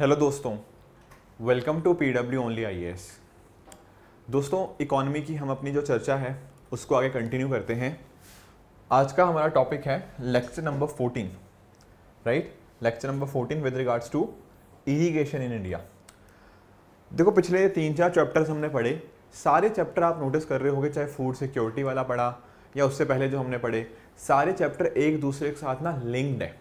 Hello दोस्तों welcome to P W only I दोस्तों economy की हम अपनी जो चर्चा है उसको आगे कंटिन्यू करते हैं आज का हमारा टॉपिक है lecture number fourteen right lecture number fourteen with regards to irrigation in India देखो पिछले तीन चार चैप्टर्स हमने पढ़े सारे चैप्टर आप नोटिस कर रहे होगे चाहे फूड सिक्योरिटी वाला पढ़ा या उससे पहले जो हमने पढ़े सारे चैप्टर एक दूसरे के साथ ना लिंक्ड है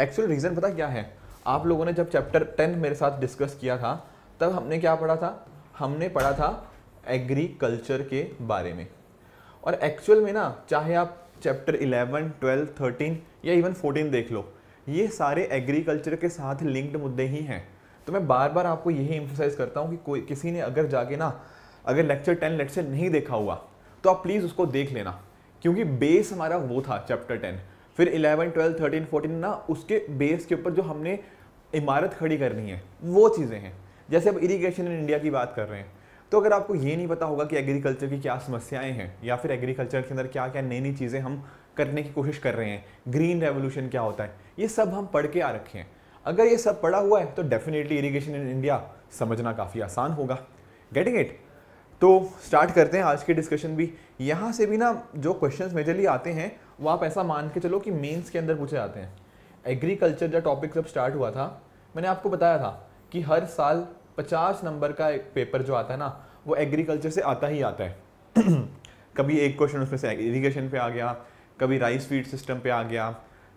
एक्चुअल रीज़न पता क्या है आप लोगों ने जब चैप्टर टेन मेरे साथ डिस्कस किया था तब हमने क्या पढ़ा था हमने पढ़ा था एग्रीकल्चर के बारे में और एक्चुअल में ना चाहे आप चैप्टर इलेवन ट्वेल्व थर्टीन या इवन फोर्टीन देख लो ये सारे एग्रीकल्चर के साथ लिंक्ड मुद्दे ही हैं तो मैं बार बार आपको यही इम्फोसाइज़ करता हूँ कि कोई किसी ने अगर जाके ना अगर लेक्चर टेन लेक्चर नहीं देखा हुआ तो आप प्लीज़ उसको देख लेना क्योंकि बेस हमारा वो था चैप्टर टेन फिर इलेवन ट्वेल्थ थर्टीन फोर्टीन ना उसके बेस के ऊपर जो हमने इमारत खड़ी करनी है वो चीज़ें हैं जैसे अब इरीगेशन इन इंडिया की बात कर रहे हैं तो अगर आपको ये नहीं पता होगा कि एग्रीकल्चर की क्या समस्याएं हैं या फिर एग्रीकल्चर के अंदर क्या क्या नई नई चीज़ें हम करने की कोशिश कर रहे हैं ग्रीन रेवोल्यूशन क्या होता है ये सब हम पढ़ के आ रखे हैं अगर ये सब पढ़ा हुआ है तो डेफिनेटली इरीगेशन इन इंडिया समझना काफ़ी आसान होगा गेटिंग इट तो स्टार्ट करते हैं आज की डिस्कशन भी यहाँ से भी ना जो क्वेश्चंस मेजरली आते हैं वो आप ऐसा मान के चलो कि मेंस के अंदर पूछे जाते हैं एग्रीकल्चर का टॉपिक जब स्टार्ट हुआ था मैंने आपको बताया था कि हर साल पचास नंबर का एक पेपर जो आता है ना वो एग्रीकल्चर से आता ही आता है कभी एक क्वेश्चन उसमें से इरीगेशन पे आ गया कभी राइस फीड सिस्टम पे आ गया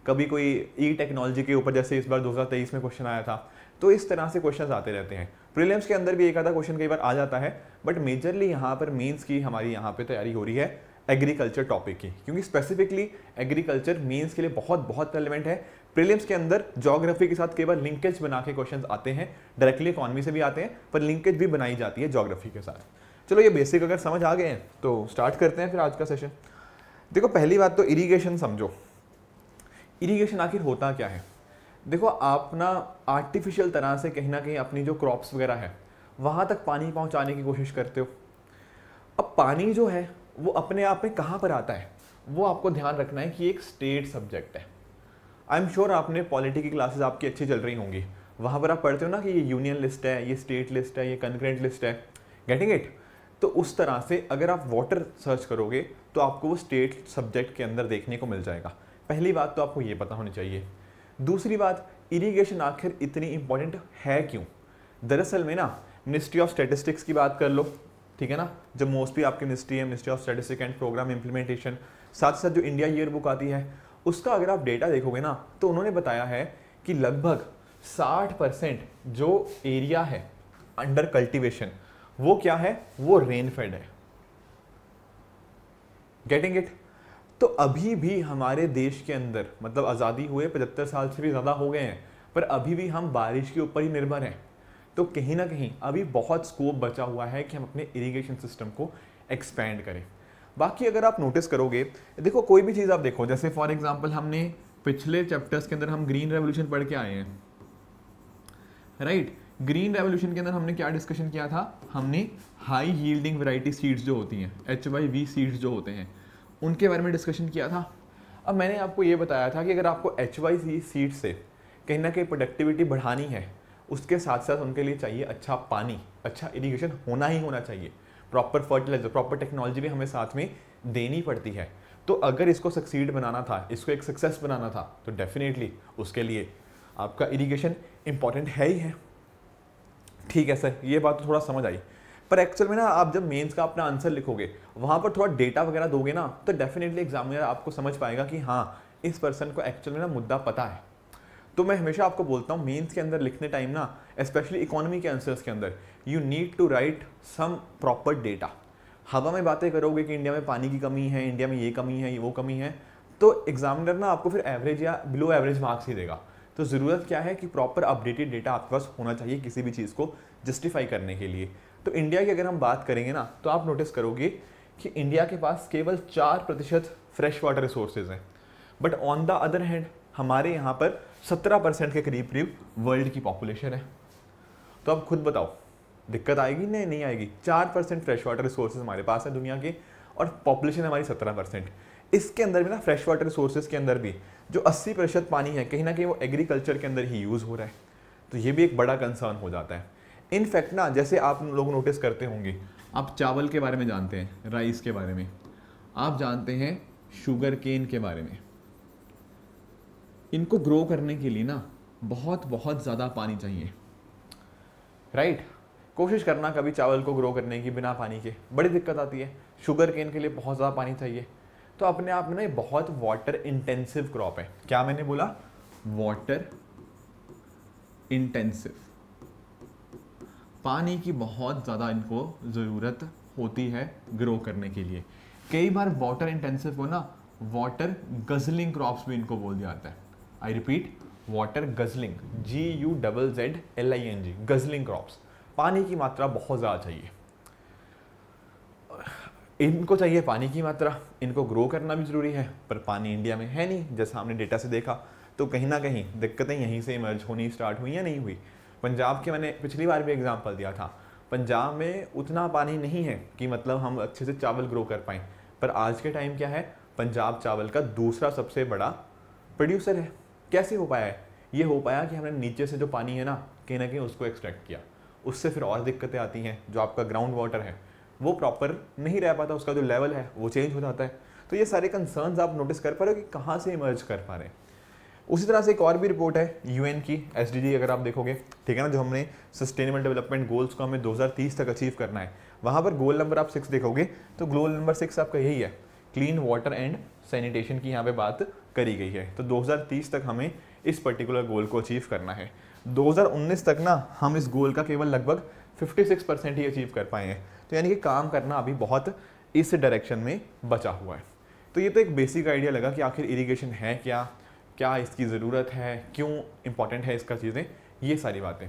कभी कोई ई टेक्नोलॉजी के ऊपर जैसे इस बार 2023 में क्वेश्चन आया था तो इस तरह से क्वेश्चन आते रहते हैं प्रीलिम्स के अंदर भी एक आधा क्वेश्चन कई बार आ जाता है बट मेजरली यहाँ पर मेंस की हमारी यहाँ पे तैयारी हो रही है एग्रीकल्चर टॉपिक की क्योंकि स्पेसिफिकली एग्रीकल्चर मेंस के लिए बहुत बहुत रेलिवेंट है प्रीलिम्स के अंदर ज्योग्राफी के साथ कई बार लिंकेज बना के क्वेश्चन आते हैं डायरेक्टली इकॉनमी से भी आते हैं पर लिंकेज भी बनाई जाती है ज्योग्राफी के साथ चलो ये बेसिक अगर समझ आ गए हैं तो स्टार्ट करते हैं फिर आज का सेशन देखो पहली बात तो इरीगेशन समझो इरीगेशन आखिर होता क्या है देखो आप ना आर्टिफिशियल तरह से कहीं ना कहीं अपनी जो क्रॉप्स वगैरह है वहाँ तक पानी पहुँचाने की कोशिश करते हो अब पानी जो है वो अपने आप में कहाँ पर आता है वो आपको ध्यान रखना है कि एक स्टेट सब्जेक्ट है आई एम श्योर आपने पॉलिटी की क्लासेस आपकी अच्छी चल रही होंगी वहाँ पर आप पढ़ते हो ना कि ये यूनियन लिस्ट है ये स्टेट लिस्ट है ये कंक्रेंट लिस्ट है गेटिंग इट तो उस तरह से अगर आप वाटर सर्च करोगे तो आपको वो स्टेट सब्जेक्ट के अंदर देखने को मिल जाएगा पहली बात तो आपको ये पता होनी चाहिए दूसरी बात इरीगेशन आखिर इतनी इंपॉर्टेंट है क्यों दरअसल में ना मिनिस्ट्री ऑफ स्टेटिस्टिक्स की बात कर लो ठीक है ना जब मोस्टली आपके मिनिस्ट्री है ministry of statistic and programme implementation साथ ही साथ जो इंडिया ईयर बुक आती है उसका अगर आप डेटा देखोगे ना तो उन्होंने बताया है कि लगभग 60 परसेंट जो एरिया है अंडर कल्टीवेशन वो क्या है वो रेनफेड है गेटिंग इट तो अभी भी हमारे देश के अंदर मतलब आज़ादी हुए पचहत्तर साल से भी ज़्यादा हो गए हैं पर अभी भी हम बारिश के ऊपर ही निर्भर हैं तो कहीं ना कहीं अभी बहुत स्कोप बचा हुआ है कि हम अपने इरीगेशन सिस्टम को एक्सपेंड करें बाकी अगर आप नोटिस करोगे देखो कोई भी चीज़ आप देखो जैसे फॉर एग्जाम्पल हमने पिछले चैप्टर्स के अंदर हम ग्रीन रेवोल्यूशन पढ़ के आए हैं राइट ग्रीन रेवोल्यूशन के अंदर हमने क्या डिस्कशन किया था हमने हाई हील्डिंग वैरायटी सीड्स जो होती हैं एच वाई वी सीड्स जो होते हैं उनके बारे में डिस्कशन किया था अब मैंने आपको ये बताया था कि अगर आपको एच वाई सी सीड से कहीं ना कहीं प्रोडक्टिविटी बढ़ानी है उसके साथ साथ उनके लिए चाहिए अच्छा पानी अच्छा इरीगेशन होना ही होना चाहिए प्रॉपर फर्टिलाइजर प्रॉपर टेक्नोलॉजी भी हमें साथ में देनी पड़ती है तो अगर इसको सक्सीड बनाना था इसको एक सक्सेस बनाना था तो डेफिनेटली उसके लिए आपका इरीगेशन इम्पॉर्टेंट है ही है ठीक है सर ये बात तो थोड़ा समझ आई पर एक्चुअल में ना आप जब मेंस का अपना आंसर लिखोगे वहाँ पर थोड़ा डेटा वगैरह दोगे ना तो डेफिनेटली एग्जामिनर आपको समझ पाएगा कि हाँ इस पर्सन को एक्चुअल में ना मुद्दा पता है तो मैं हमेशा आपको बोलता हूँ मेंस के अंदर लिखने टाइम ना स्पेशली इकोनॉमी के आंसर्स के अंदर you need to write some proper data हवा में बातें करोगे कि इंडिया में पानी की कमी है इंडिया में ये कमी है ये वो कमी है तो एग्जामिनर ना आपको फिर एवरेज या बिलो एवरेज मार्क्स ही देगा तो ज़रूरत क्या है कि प्रॉपर अपडेटेड डेटा आपके पास होना चाहिए किसी भी चीज़ को जस्टिफाई करने के लिए तो इंडिया की अगर हम बात करेंगे ना तो आप नोटिस करोगे कि इंडिया के पास केवल चार प्रतिशत फ्रेश वाटर रिसोर्सेज हैं but on the other hand हमारे यहाँ पर 17 परसेंट के करीब करीब वर्ल्ड की पॉपुलेशन है तो अब खुद बताओ दिक्कत आएगी नहीं नहीं आएगी चार परसेंट फ्रेश वाटर रिसोर्सेज हमारे पास हैं दुनिया के और पॉपुलेशन हमारी सत्रह परसेंट इसके अंदर भी ना फ्रेश वाटर रिसोर्सेज के अंदर भी जो अस्सी प्रतिशत पानी है कहीं ना कहीं वो एग्रीकल्चर के अंदर ही यूज़ हो रहा है तो ये भी एक बड़ा कंसर्न हो जाता है इनफैक्ट ना जैसे आप लोग नोटिस करते होंगे आप चावल के बारे में जानते हैं राइस के बारे में आप जानते हैं शुगर केन के बारे में इनको ग्रो करने के लिए ना बहुत बहुत ज़्यादा पानी चाहिए राइट right. कोशिश करना कभी चावल को ग्रो करने की बिना पानी के बड़ी दिक्कत आती है शुगर केन के लिए बहुत ज़्यादा पानी चाहिए तो अपने आप में ना ये बहुत वाटर इंटेंसिव क्रॉप है क्या मैंने बोला वाटर इंटेंसिव पानी की बहुत ज़्यादा इनको ज़रूरत होती है ग्रो करने के लिए कई बार वाटर इंटेंसिव को ना वाटर गजलिंग क्रॉप्स भी इनको बोल दिया जाता है I repeat water guzzling G U double Z L I N G guzzling crops पानी की मात्रा बहुत ज़्यादा चाहिए इनको चाहिए पानी की मात्रा इनको ग्रो करना भी ज़रूरी है पर पानी इंडिया में है नहीं जैसा हमने डेटा से देखा तो कहीं ना कहीं दिक्कतें यहीं से इमर्ज होनी स्टार्ट हुई या नहीं हुई पंजाब के मैंने पिछली बार भी एग्जाम्पल दिया था पंजाब में उतना पानी नहीं है कि मतलब हम अच्छे से चावल ग्रो कर पाएँ पर आज के टाइम क्या है पंजाब चावल का दूसरा सबसे बड़ा प्रोड्यूसर है कैसे हो पाया है ये हो पाया कि हमने नीचे से जो पानी है ना कहीं ना कहीं उसको एक्सट्रैक्ट किया उससे फिर और दिक्कतें आती हैं जो आपका ग्राउंड वाटर है वो प्रॉपर नहीं रह पाता उसका जो लेवल है वो चेंज हो जाता है तो ये सारे कंसर्न आप नोटिस कर पा रहे हो कि कहाँ से इमर्ज कर पा रहे हैं उसी तरह से एक और भी रिपोर्ट है यू की एस अगर आप देखोगे ठीक है ना जो हमने सस्टेनेबल डेवलपमेंट गोल्स को हमें 2030 तक अचीव करना है वहाँ पर गोल नंबर आप सिक्स देखोगे तो गोल नंबर सिक्स आपका यही है क्लीन वाटर एंड सैनिटेशन की यहाँ पे बात करी गई है तो 2030 तक हमें इस पर्टिकुलर गोल को अचीव करना है 2019 तक ना हम इस गोल का केवल लगभग 56 परसेंट ही अचीव कर पाए हैं तो यानी कि काम करना अभी बहुत इस डायरेक्शन में बचा हुआ है तो ये तो एक बेसिक आइडिया लगा कि आखिर इरीगेशन है क्या क्या इसकी ज़रूरत है क्यों इंपॉर्टेंट है इसका चीज़ें ये सारी बातें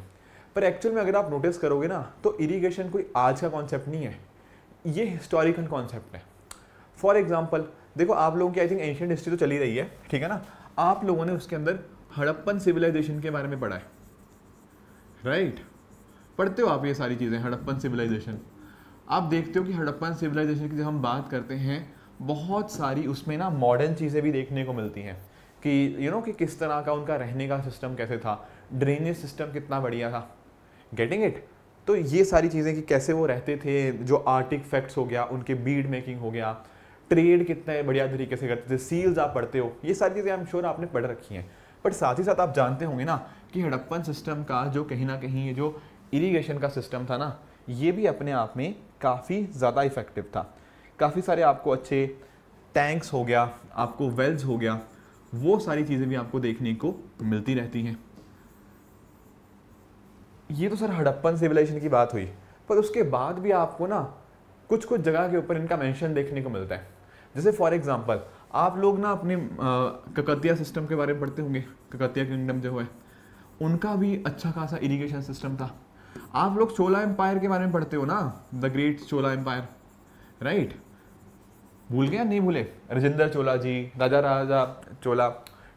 पर एक्चुअल में अगर आप नोटिस करोगे ना तो इरीगेशन कोई आज का कॉन्सेप्ट नहीं है ये हिस्टोरिकल कॉन्सेप्ट है फॉर एग्ज़ाम्पल देखो आप लोगों की आई थिंक एंशियंट हिस्ट्री तो चली रही है ठीक है ना आप लोगों ने उसके अंदर हड़प्पन सिविलाइजेशन के बारे में पढ़ा है राइट right? पढ़ते हो आप ये सारी चीज़ें हड़प्पन सिविलाइजेशन आप देखते हो कि हड़प्पन सिविलाइजेशन की जब हम बात करते हैं बहुत सारी उसमें ना मॉडर्न चीज़ें भी देखने को मिलती हैं कि यू you नो know, कि किस तरह का उनका रहने का सिस्टम कैसे था ड्रेनेज सिस्टम कितना बढ़िया था गेटिंग इट तो ये सारी चीज़ें कि कैसे वो रहते थे जो आर्टिक फैक्ट्स हो गया उनके बीड मेकिंग हो गया ट्रेड कितने बढ़िया तरीके से करते थे सील्स आप पढ़ते हो ये सारी चीज़ें आई एम श्योर आपने पढ़ रखी हैं बट साथ ही साथ आप जानते होंगे ना कि हड़प्पन सिस्टम का जो कहीं ना कहीं ये जो इरीगेशन का सिस्टम था ना ये भी अपने आप में काफ़ी ज़्यादा इफ़ेक्टिव था काफ़ी सारे आपको अच्छे टैंक्स हो गया आपको वेल्स हो गया वो सारी चीज़ें भी आपको देखने को मिलती रहती हैं ये तो सर हड़प्पन सिविलाइजेशन की बात हुई पर उसके बाद भी आपको ना कुछ कुछ जगह के ऊपर इनका मेंशन देखने को मिलता है जैसे फॉर एग्जाम्पल आप लोग ना अपने ककतिया सिस्टम के बारे में पढ़ते होंगे ककतिया किंगडम जो है उनका भी अच्छा खासा इरीगेशन सिस्टम था आप लोग चोला एम्पायर के बारे में पढ़ते हो ना the great Chola empire right भूल गया नहीं भूले राजेंद्र चोला जी राजा राजा चोला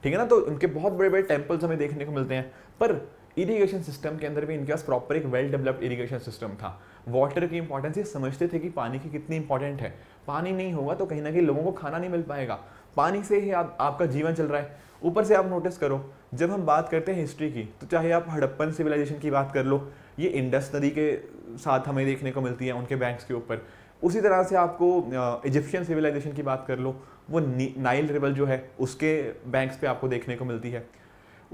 ठीक है ना तो उनके बहुत बड़े बड़े टेम्पल्स हमें देखने को मिलते हैं पर इरीगेशन सिस्टम के अंदर भी इनके पास प्रॉपर एक वेल डेवलप्ड इरीगेशन सिस्टम था वाटर की इंपॉर्टेंस ये समझते थे कि पानी की कितनी इंपॉर्टेंट है पानी नहीं होगा तो कहीं ना कहीं लोगों को खाना नहीं मिल पाएगा पानी से ही आप आपका जीवन चल रहा है ऊपर से आप नोटिस करो जब हम बात करते हैं हिस्ट्री की तो चाहे आप हड़प्पन सिविलाइजेशन की बात कर लो ये इंडस नदी के साथ हमें देखने को मिलती है उनके बैंक्स के ऊपर उसी तरह से आपको इजिप्शियन सिविलाइजेशन की बात कर लो वो नाइल रिवर जो है उसके बैंक्स पे आपको देखने को मिलती है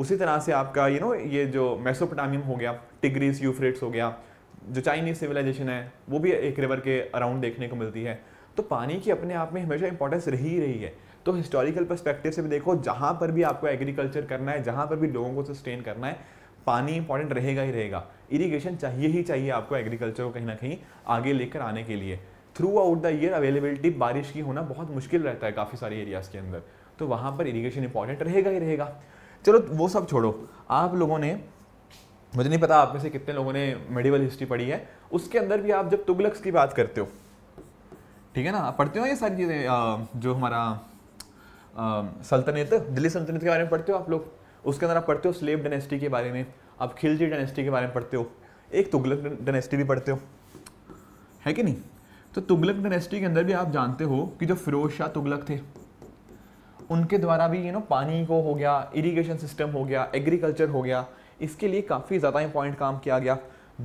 उसी तरह से आपका यू नो ये जो मेसोपोटामियम हो गया टिग्रीज यूफ्रेट्स हो गया जो चाइनीज़ सिविलाइजेशन है वो भी एक रिवर के अराउंड देखने को मिलती है तो पानी की अपने आप में हमेशा इंपॉर्टेंस रही ही रही है तो हिस्टोरिकल परस्पेक्टिव से भी देखो जहाँ पर भी आपको एग्रीकल्चर करना है जहाँ पर भी लोगों को सस्टेन करना है पानी इंपॉर्टेंट रहेगा ही रहेगा इरीगेशन चाहिए ही चाहिए आपको एग्रीकल्चर को कहीं ना कहीं आगे लेकर आने के लिए throughout the year availability बारिश की होना बहुत मुश्किल रहता है काफ़ी सारे एरियाज़ के अंदर तो वहाँ पर इरीगेशन इंपॉर्टेंट रहेगा ही रहेगा चलो वो सब छोड़ो आप लोगों ने मुझे नहीं पता आप में से कितने लोगों ने मेडिवल हिस्ट्री पढ़ी है उसके अंदर भी आप जब तुगलक्स की बात करते हो ठीक है ना आप पढ़ते हो ये सारी चीज़ें जो हमारा सल्तनत दिल्ली सल्तनत के बारे में पढ़ते हो आप लोग उसके अंदर आप पढ़ते हो स्लेब डेनेस्टी के बारे में आप खिलजी डेनेस्टी के बारे में पढ़ते हो एक तुगलक डेनेस्टी भी पढ़ते हो है कि नहीं तो तुगलक डेनेस्टी के अंदर भी आप जानते हो कि जो फिरोज शाह तुगलक थे उनके द्वारा भी यू नो पानी को हो गया इरीगेशन सिस्टम हो गया एग्रीकल्चर हो गया इसके लिए काफ़ी ज़्यादा इंपॉइंट काम किया गया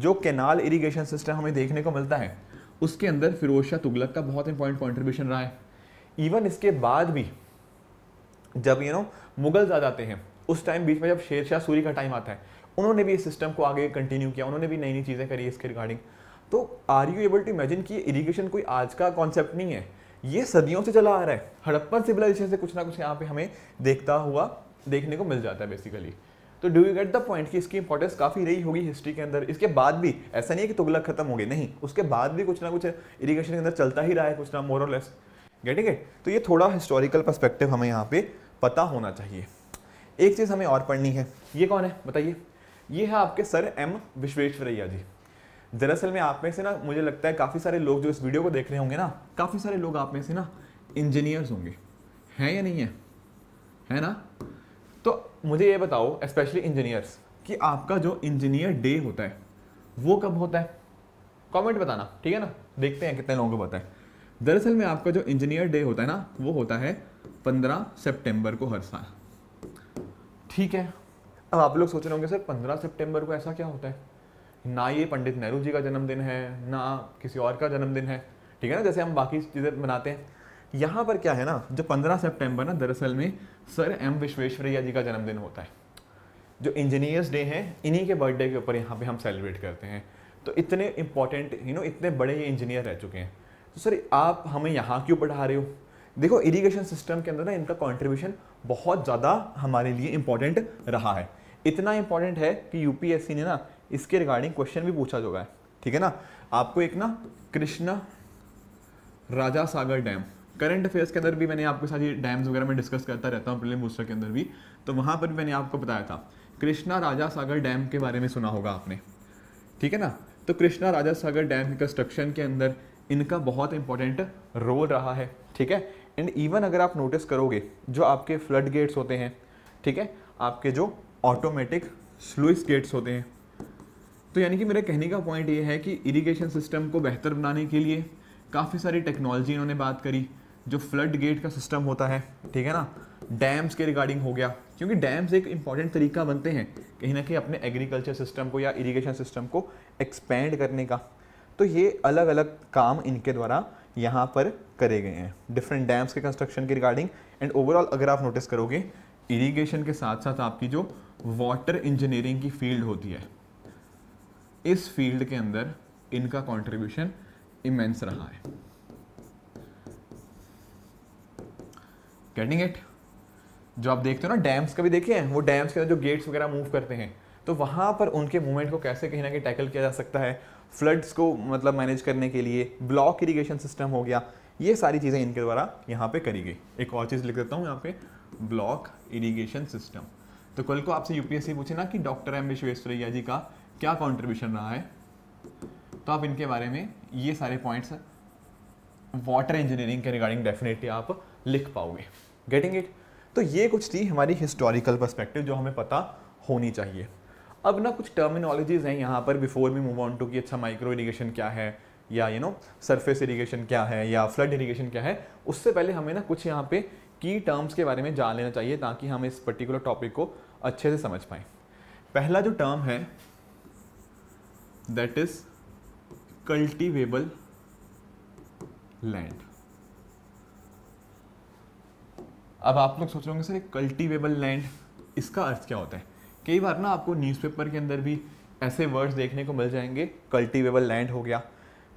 जो कैनाल इरीगेशन सिस्टम हमें देखने को मिलता है उसके अंदर फिरोज शाह तुगलक का बहुत इंपॉर्टेंट कॉन्ट्रीब्यूशन रहा है इवन इसके बाद भी जब यू नो मुगल आ जाते हैं उस टाइम बीच में जब शेर शाह सूरी का टाइम आता है उन्होंने भी इस सिस्टम को आगे कंटिन्यू किया उन्होंने भी नई नई चीज़ें करी इसके रिगार्डिंग तो are you able to imagine कि इरीगेशन कोई आज का कॉन्सेप्ट नहीं है ये सदियों से चला आ रहा है हड़प्पन सिविलाइजेशन से कुछ ना कुछ यहाँ पे हमें देखता हुआ देखने को मिल जाता है बेसिकली तो do you get the point कि इसकी इंपॉर्टेंस काफ़ी रही होगी हिस्ट्री के अंदर इसके बाद भी ऐसा नहीं है कि तुगलक खत्म हो गए नहीं उसके बाद भी कुछ ना कुछ इरीगेशन के अंदर चलता ही रहा है कुछ ना मोर और लेस गेटिंग इट तो ये थोड़ा हिस्टोरिकल परस्पेक्टिव हमें यहाँ पे पता होना चाहिए एक चीज़ हमें और पढ़नी है ये कौन है बताइए ये है आपके सर एम विश्वेश्वरैया जी दरअसल में आप में से ना मुझे लगता है काफ़ी सारे लोग जो इस वीडियो को देख रहे होंगे ना काफ़ी सारे लोग आप में से ना इंजीनियर्स होंगे हैं या नहीं है है ना तो मुझे ये बताओ स्पेशली इंजीनियर्स कि आपका जो इंजीनियर डे होता है वो कब होता है कमेंट बताना ठीक है ना देखते हैं कितने लोगों को पता है दरअसल में आपका जो इंजीनियर डे होता है ना वो होता है पंद्रह सितंबर को हर साल ठीक है अब आप लोग सोच रहे होंगे सर पंद्रह सितंबर को ऐसा क्या होता है ना ये पंडित नेहरू जी का जन्मदिन है ना किसी और का जन्मदिन है ठीक है ना जैसे हम बाकी चीज़ें मनाते हैं यहाँ पर क्या है ना जो 15 सितंबर ना दरअसल में सर एम विश्वेश्वरैया जी का जन्मदिन होता है जो इंजीनियर्स डे हैं इन्हीं के बर्थडे के ऊपर यहाँ पे हम सेलिब्रेट करते हैं तो इतने इंपॉर्टेंट यू नो इतने बड़े ये इंजीनियर रह चुके हैं तो सर आप हमें यहाँ क्यों पढ़ा रहे हो देखो इरीगेशन सिस्टम के अंदर ना इनका कॉन्ट्रीब्यूशन बहुत ज़्यादा हमारे लिए इंपॉर्टेंट रहा है इतना इंपॉर्टेंट है कि यू ने ना इसके रिगार्डिंग क्वेश्चन भी पूछा है ठीक है ना आपको एक ना Krishna Raja Sagar dam current affairs के अंदर भी मैंने आपके साथ ये डैम्स वगैरह में डिस्कस करता रहता हूँ प्रिलिम बूस्टर के अंदर भी तो वहाँ पर भी मैंने आपको बताया था कृष्णा राजा सागर डैम के बारे में सुना होगा आपने ठीक है ना तो कृष्णा राजा सागर डैम के कंस्ट्रक्शन के अंदर इनका बहुत इंपॉर्टेंट रोल रहा है ठीक है एंड इवन अगर आप नोटिस करोगे जो आपके फ्लड गेट्स होते हैं ठीक है आपके जो ऑटोमेटिक स्लुइस गेट्स होते हैं तो यानी कि मेरे कहने का पॉइंट ये है कि इरिगेशन सिस्टम को बेहतर बनाने के लिए काफ़ी सारी टेक्नोलॉजी इन्होंने बात करी जो फ्लड गेट का सिस्टम होता है ठीक है ना डैम्स के रिगार्डिंग हो गया क्योंकि डैम्स एक इंपॉर्टेंट तरीका बनते हैं कहीं ना कहीं अपने एग्रीकल्चर सिस्टम को या इरिगेशन सिस्टम को एक्सपेंड करने का तो ये अलग अलग काम इनके द्वारा यहाँ पर करे गए हैं डिफरेंट डैम्स के कंस्ट्रक्शन के रिगार्डिंग एंड ओवरऑल अगर आप नोटिस करोगे इरीगेशन के साथ साथ आपकी जो वाटर इंजीनियरिंग की फील्ड होती है इस फील्ड के अंदर इनका कॉन्ट्रीब्यूशन इमेंस रहा है गेटिंग इट जो आप देखते हो ना डैम्स कभी देखे हैं वो डैम्स के अंदर जो गेट्स वगैरह मूव करते हैं तो वहाँ पर उनके मूवमेंट को कैसे कहीं ना कहीं टैकल किया जा सकता है फ्लड्स को मतलब मैनेज करने के लिए ब्लॉक इरीगेशन सिस्टम हो गया ये सारी चीज़ें इनके द्वारा यहाँ पे करी गई एक और चीज़ लिख देता हूँ यहाँ पे ब्लॉक इरीगेशन सिस्टम तो कल को आपसे यूपीएससी पूछे ना कि डॉक्टर एम विश्वेश्वरैया जी का क्या कॉन्ट्रीब्यूशन रहा है तो आप इनके बारे में ये सारे पॉइंट्स वाटर इंजीनियरिंग के रिगार्डिंग डेफिनेटली आप लिख पाओगे गेटिंग इट तो ये कुछ थी हमारी हिस्टोरिकल परस्पेक्टिव जो हमें पता होनी चाहिए अब ना कुछ टर्मिनोलॉजीज़ हैं यहाँ पर बिफोर भी मूव ऑन टू कि अच्छा माइक्रो इरीगेशन क्या है या यू नो सरफेस इरीगेशन क्या है या फ्लड इरीगेशन क्या है उससे पहले हमें ना कुछ यहाँ पे की टर्म्स के बारे में जान लेना चाहिए ताकि हम इस पर्टिकुलर टॉपिक को अच्छे से समझ पाए पहला जो टर्म है दैट इज़ कल्टिवेबल लैंड अब आप लोग सोच रहे होंगे सर कल्टीवेबल लैंड इसका अर्थ क्या होता है कई बार ना आपको न्यूज़पेपर के अंदर भी ऐसे वर्ड्स देखने को मिल जाएंगे कल्टीवेबल लैंड हो गया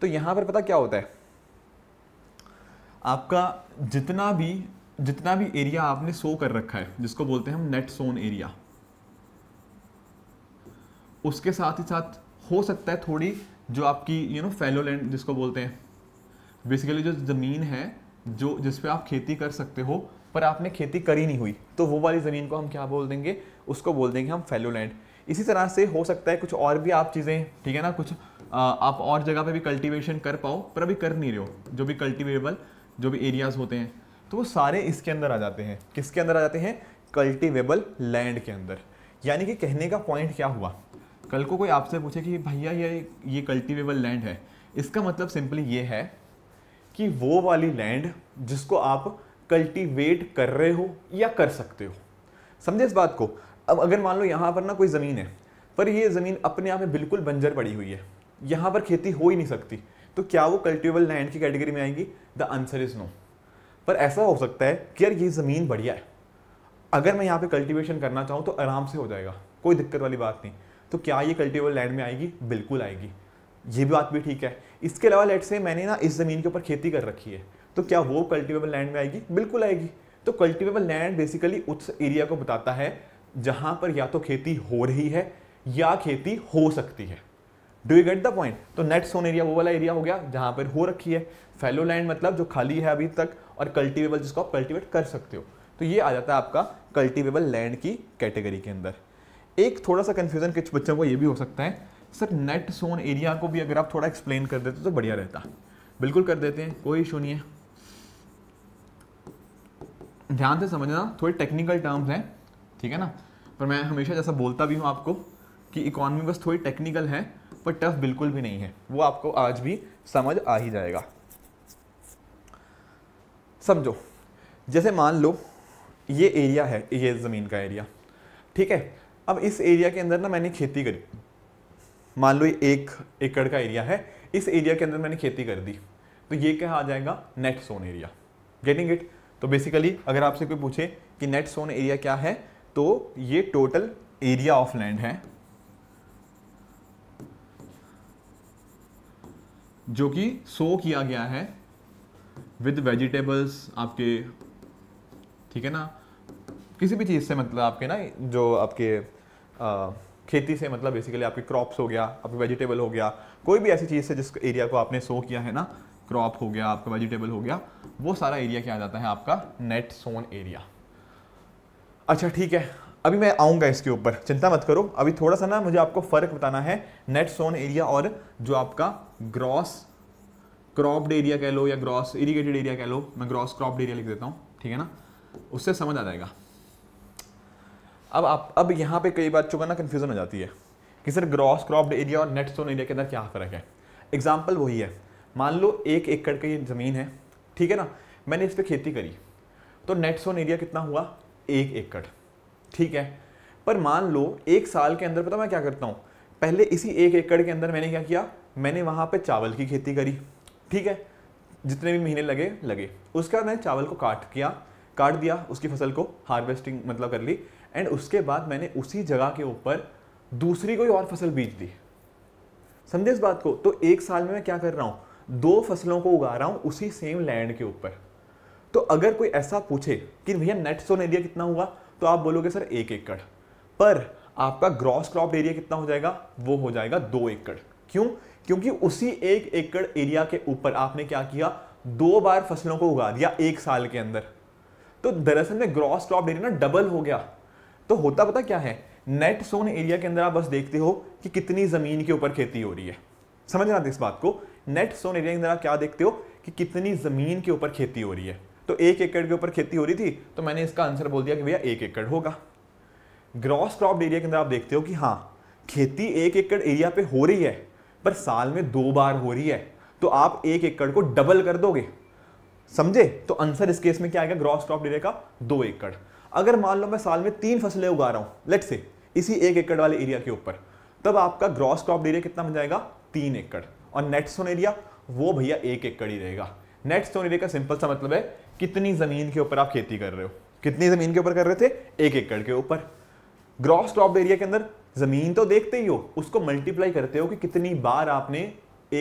तो यहाँ पर पता क्या होता है आपका जितना भी जितना भी एरिया आपने सो कर रखा है जिसको बोलते हैं हम नेट सोन एरिया उसके साथ ही साथ हो सकता है थोड़ी जो आपकी यू नो फेलो लैंड जिसको बोलते हैं बेसिकली जो ज़मीन है जो जिस पे आप खेती कर सकते हो पर आपने खेती करी नहीं हुई तो वो वाली ज़मीन को हम क्या बोल देंगे उसको बोल देंगे हम फेलो लैंड इसी तरह से हो सकता है कुछ और भी आप चीज़ें ठीक है ना कुछ आ, आप और जगह पे भी कल्टीवेशन कर पाओ पर अभी कर नहीं रहे हो जो भी कल्टीवेबल जो भी एरियाज़ होते हैं तो वो सारे इसके अंदर आ जाते हैं किसके अंदर आ जाते हैं कल्टीवेबल लैंड के अंदर यानी कि कहने का पॉइंट क्या हुआ कल को कोई आपसे पूछे कि भैया ये ये कल्टीवेबल लैंड है इसका मतलब सिंपली ये है कि वो वाली लैंड जिसको आप कल्टीवेट कर रहे हो या कर सकते हो समझे इस बात को अब अगर मान लो यहाँ पर ना कोई ज़मीन है पर ये ज़मीन अपने आप में बिल्कुल बंजर पड़ी हुई है यहाँ पर खेती हो ही नहीं सकती तो क्या वो कल्टिवेबल लैंड की कैटेगरी में आएगी द आंसर इज़ नो पर ऐसा हो सकता है कि यार ये ज़मीन बढ़िया है अगर मैं यहाँ पे कल्टीवेशन करना चाहूँ तो आराम से हो जाएगा कोई दिक्कत वाली बात नहीं तो क्या ये कल्टिवेबल लैंड में आएगी बिल्कुल आएगी ये भी बात भी ठीक है इसके अलावा लेट से मैंने ना इस ज़मीन के ऊपर खेती कर रखी है तो क्या वो कल्टिवेबल लैंड में आएगी बिल्कुल आएगी तो कल्टिवेबल लैंड बेसिकली उस एरिया को बताता है जहाँ पर या तो खेती हो रही है या खेती हो सकती है do you get the point तो नेट सोन एरिया वो वाला एरिया हो गया जहाँ पर हो रखी है फेलो लैंड मतलब जो खाली है अभी तक और कल्टिवेबल जिसको आप कल्टिवेट कर सकते हो तो ये आ जाता है आपका कल्टिवेबल लैंड की कैटेगरी के अंदर एक थोड़ा सा कन्फ्यूज़न कुछ बच्चों को ये भी हो सकता है सर नेट सोन एरिया को भी अगर आप थोड़ा एक्सप्लेन कर देते तो बढ़िया रहता बिल्कुल कर देते हैं कोई इशू नहीं है ध्यान से समझना थोड़े टेक्निकल टर्म्स हैं ठीक है ना पर मैं हमेशा जैसा बोलता भी हूँ आपको कि इकोनॉमी बस थोड़ी टेक्निकल है पर टफ बिल्कुल भी नहीं है वो आपको आज भी समझ आ ही जाएगा समझो जैसे मान लो ये एरिया है ये ज़मीन का एरिया ठीक है अब इस एरिया के अंदर ना मैंने खेती करी मान लो एक एकड़ का एरिया है इस एरिया के अंदर मैंने खेती कर दी तो ये क्या आ जाएगा net sown area getting it तो बेसिकली अगर आपसे कोई पूछे कि नेट सोन एरिया क्या है तो ये टोटल एरिया ऑफ लैंड है जो कि सो किया गया है विद वेजिटेबल्स आपके ठीक है ना किसी भी चीज़ से मतलब आपके ना जो आपके आ, खेती से मतलब बेसिकली आपके क्रॉप्स हो गया आपके वेजिटेबल हो गया कोई भी ऐसी चीज़ से जिस एरिया को आपने सो किया है ना क्रॉप हो गया आपका वेजिटेबल हो गया वो सारा एरिया क्या आ जाता है आपका नेट सोन एरिया अच्छा ठीक है अभी मैं आऊँगा इसके ऊपर चिंता मत करो अभी थोड़ा सा ना मुझे आपको फ़र्क बताना है नेट सोन एरिया और जो आपका ग्रॉस क्रॉप्ड एरिया कह लो या ग्रॉस इरीगेटेड एरिया कह लो मैं ग्रॉस क्रॉप्ड एरिया लिख देता हूँ ठीक है ना उससे समझ आ जाएगा अब आप अब यहाँ पे कई बार चुका ना कन्फ्यूज़न हो जाती है कि सर ग्रॉस क्रॉप्ड एरिया और नेट सोन एरिया के अंदर क्या फ़र्क है एग्जाम्पल वही है मान लो एक एकड़ की ज़मीन है ठीक है ना मैंने इस पर खेती करी तो नेट सोन एरिया कितना हुआ एक एकड़ ठीक है पर मान लो एक साल के अंदर पता मैं क्या करता हूँ पहले इसी एक एकड़ के अंदर मैंने क्या किया मैंने वहाँ पर चावल की खेती करी ठीक है जितने भी महीने लगे लगे उसके बाद मैंने चावल को काट किया काट दिया उसकी फसल को हार्वेस्टिंग मतलब कर ली एंड उसके बाद मैंने उसी जगह के ऊपर दूसरी कोई और फसल बीज दी समझे इस बात को तो एक साल में मैं क्या कर रहा हूँ दो फसलों को उगा रहा हूँ उसी सेम लैंड के ऊपर तो अगर कोई ऐसा पूछे कि भैया नेट सोन एरिया कितना हुआ तो आप बोलोगे सर एक एकड़ पर आपका ग्रॉस क्रॉप एरिया कितना हो जाएगा वो हो जाएगा दो एकड़ क्यों क्योंकि उसी एक एकड़ एरिया के ऊपर आपने क्या किया दो बार फसलों को उगा दिया एक साल के अंदर तो दरअसल में ग्रॉस क्रॉप एरिया ना डबल हो गया तो होता पता क्या है नेट सोन एरिया के अंदर आप बस देखते हो कि कितनी ज़मीन के ऊपर खेती हो रही है समझ रहे इस बात को नेट सोन एरिया के अंदर आप क्या देखते हो कि कितनी ज़मीन के ऊपर खेती हो रही है तो एक एकड़ के ऊपर खेती हो रही थी तो मैंने इसका आंसर बोल दिया कि भैया एक एकड़ होगा ग्रॉस क्रॉप एरिया के अंदर आप देखते हो कि हाँ खेती एक एकड़ एरिया पे हो रही है पर साल में दो बार हो रही है तो आप एक एकड़ को डबल कर दोगे समझे तो आंसर इस केस में क्या आएगा ग्रॉस क्रॉप एरिया का दो एकड़ अगर मान लो मैं साल में तीन फसलें उगा रहा हूँ लेट से इसी एक एकड़ वाले एरिया के ऊपर तब आपका ग्रॉस क्रॉप एरिया कितना बन जाएगा तीन एकड़ और नेट सोन एरिया वो भैया एक एकड़ ही रहेगा नेट सोन एरिया का सिंपल सा मतलब है कितनी ज़मीन के ऊपर आप खेती कर रहे हो कितनी ज़मीन के ऊपर कर रहे थे एक एकड़ के ऊपर ग्रॉस क्रॉप एरिया के अंदर ज़मीन तो देखते ही हो उसको मल्टीप्लाई करते हो कि कितनी बार आपने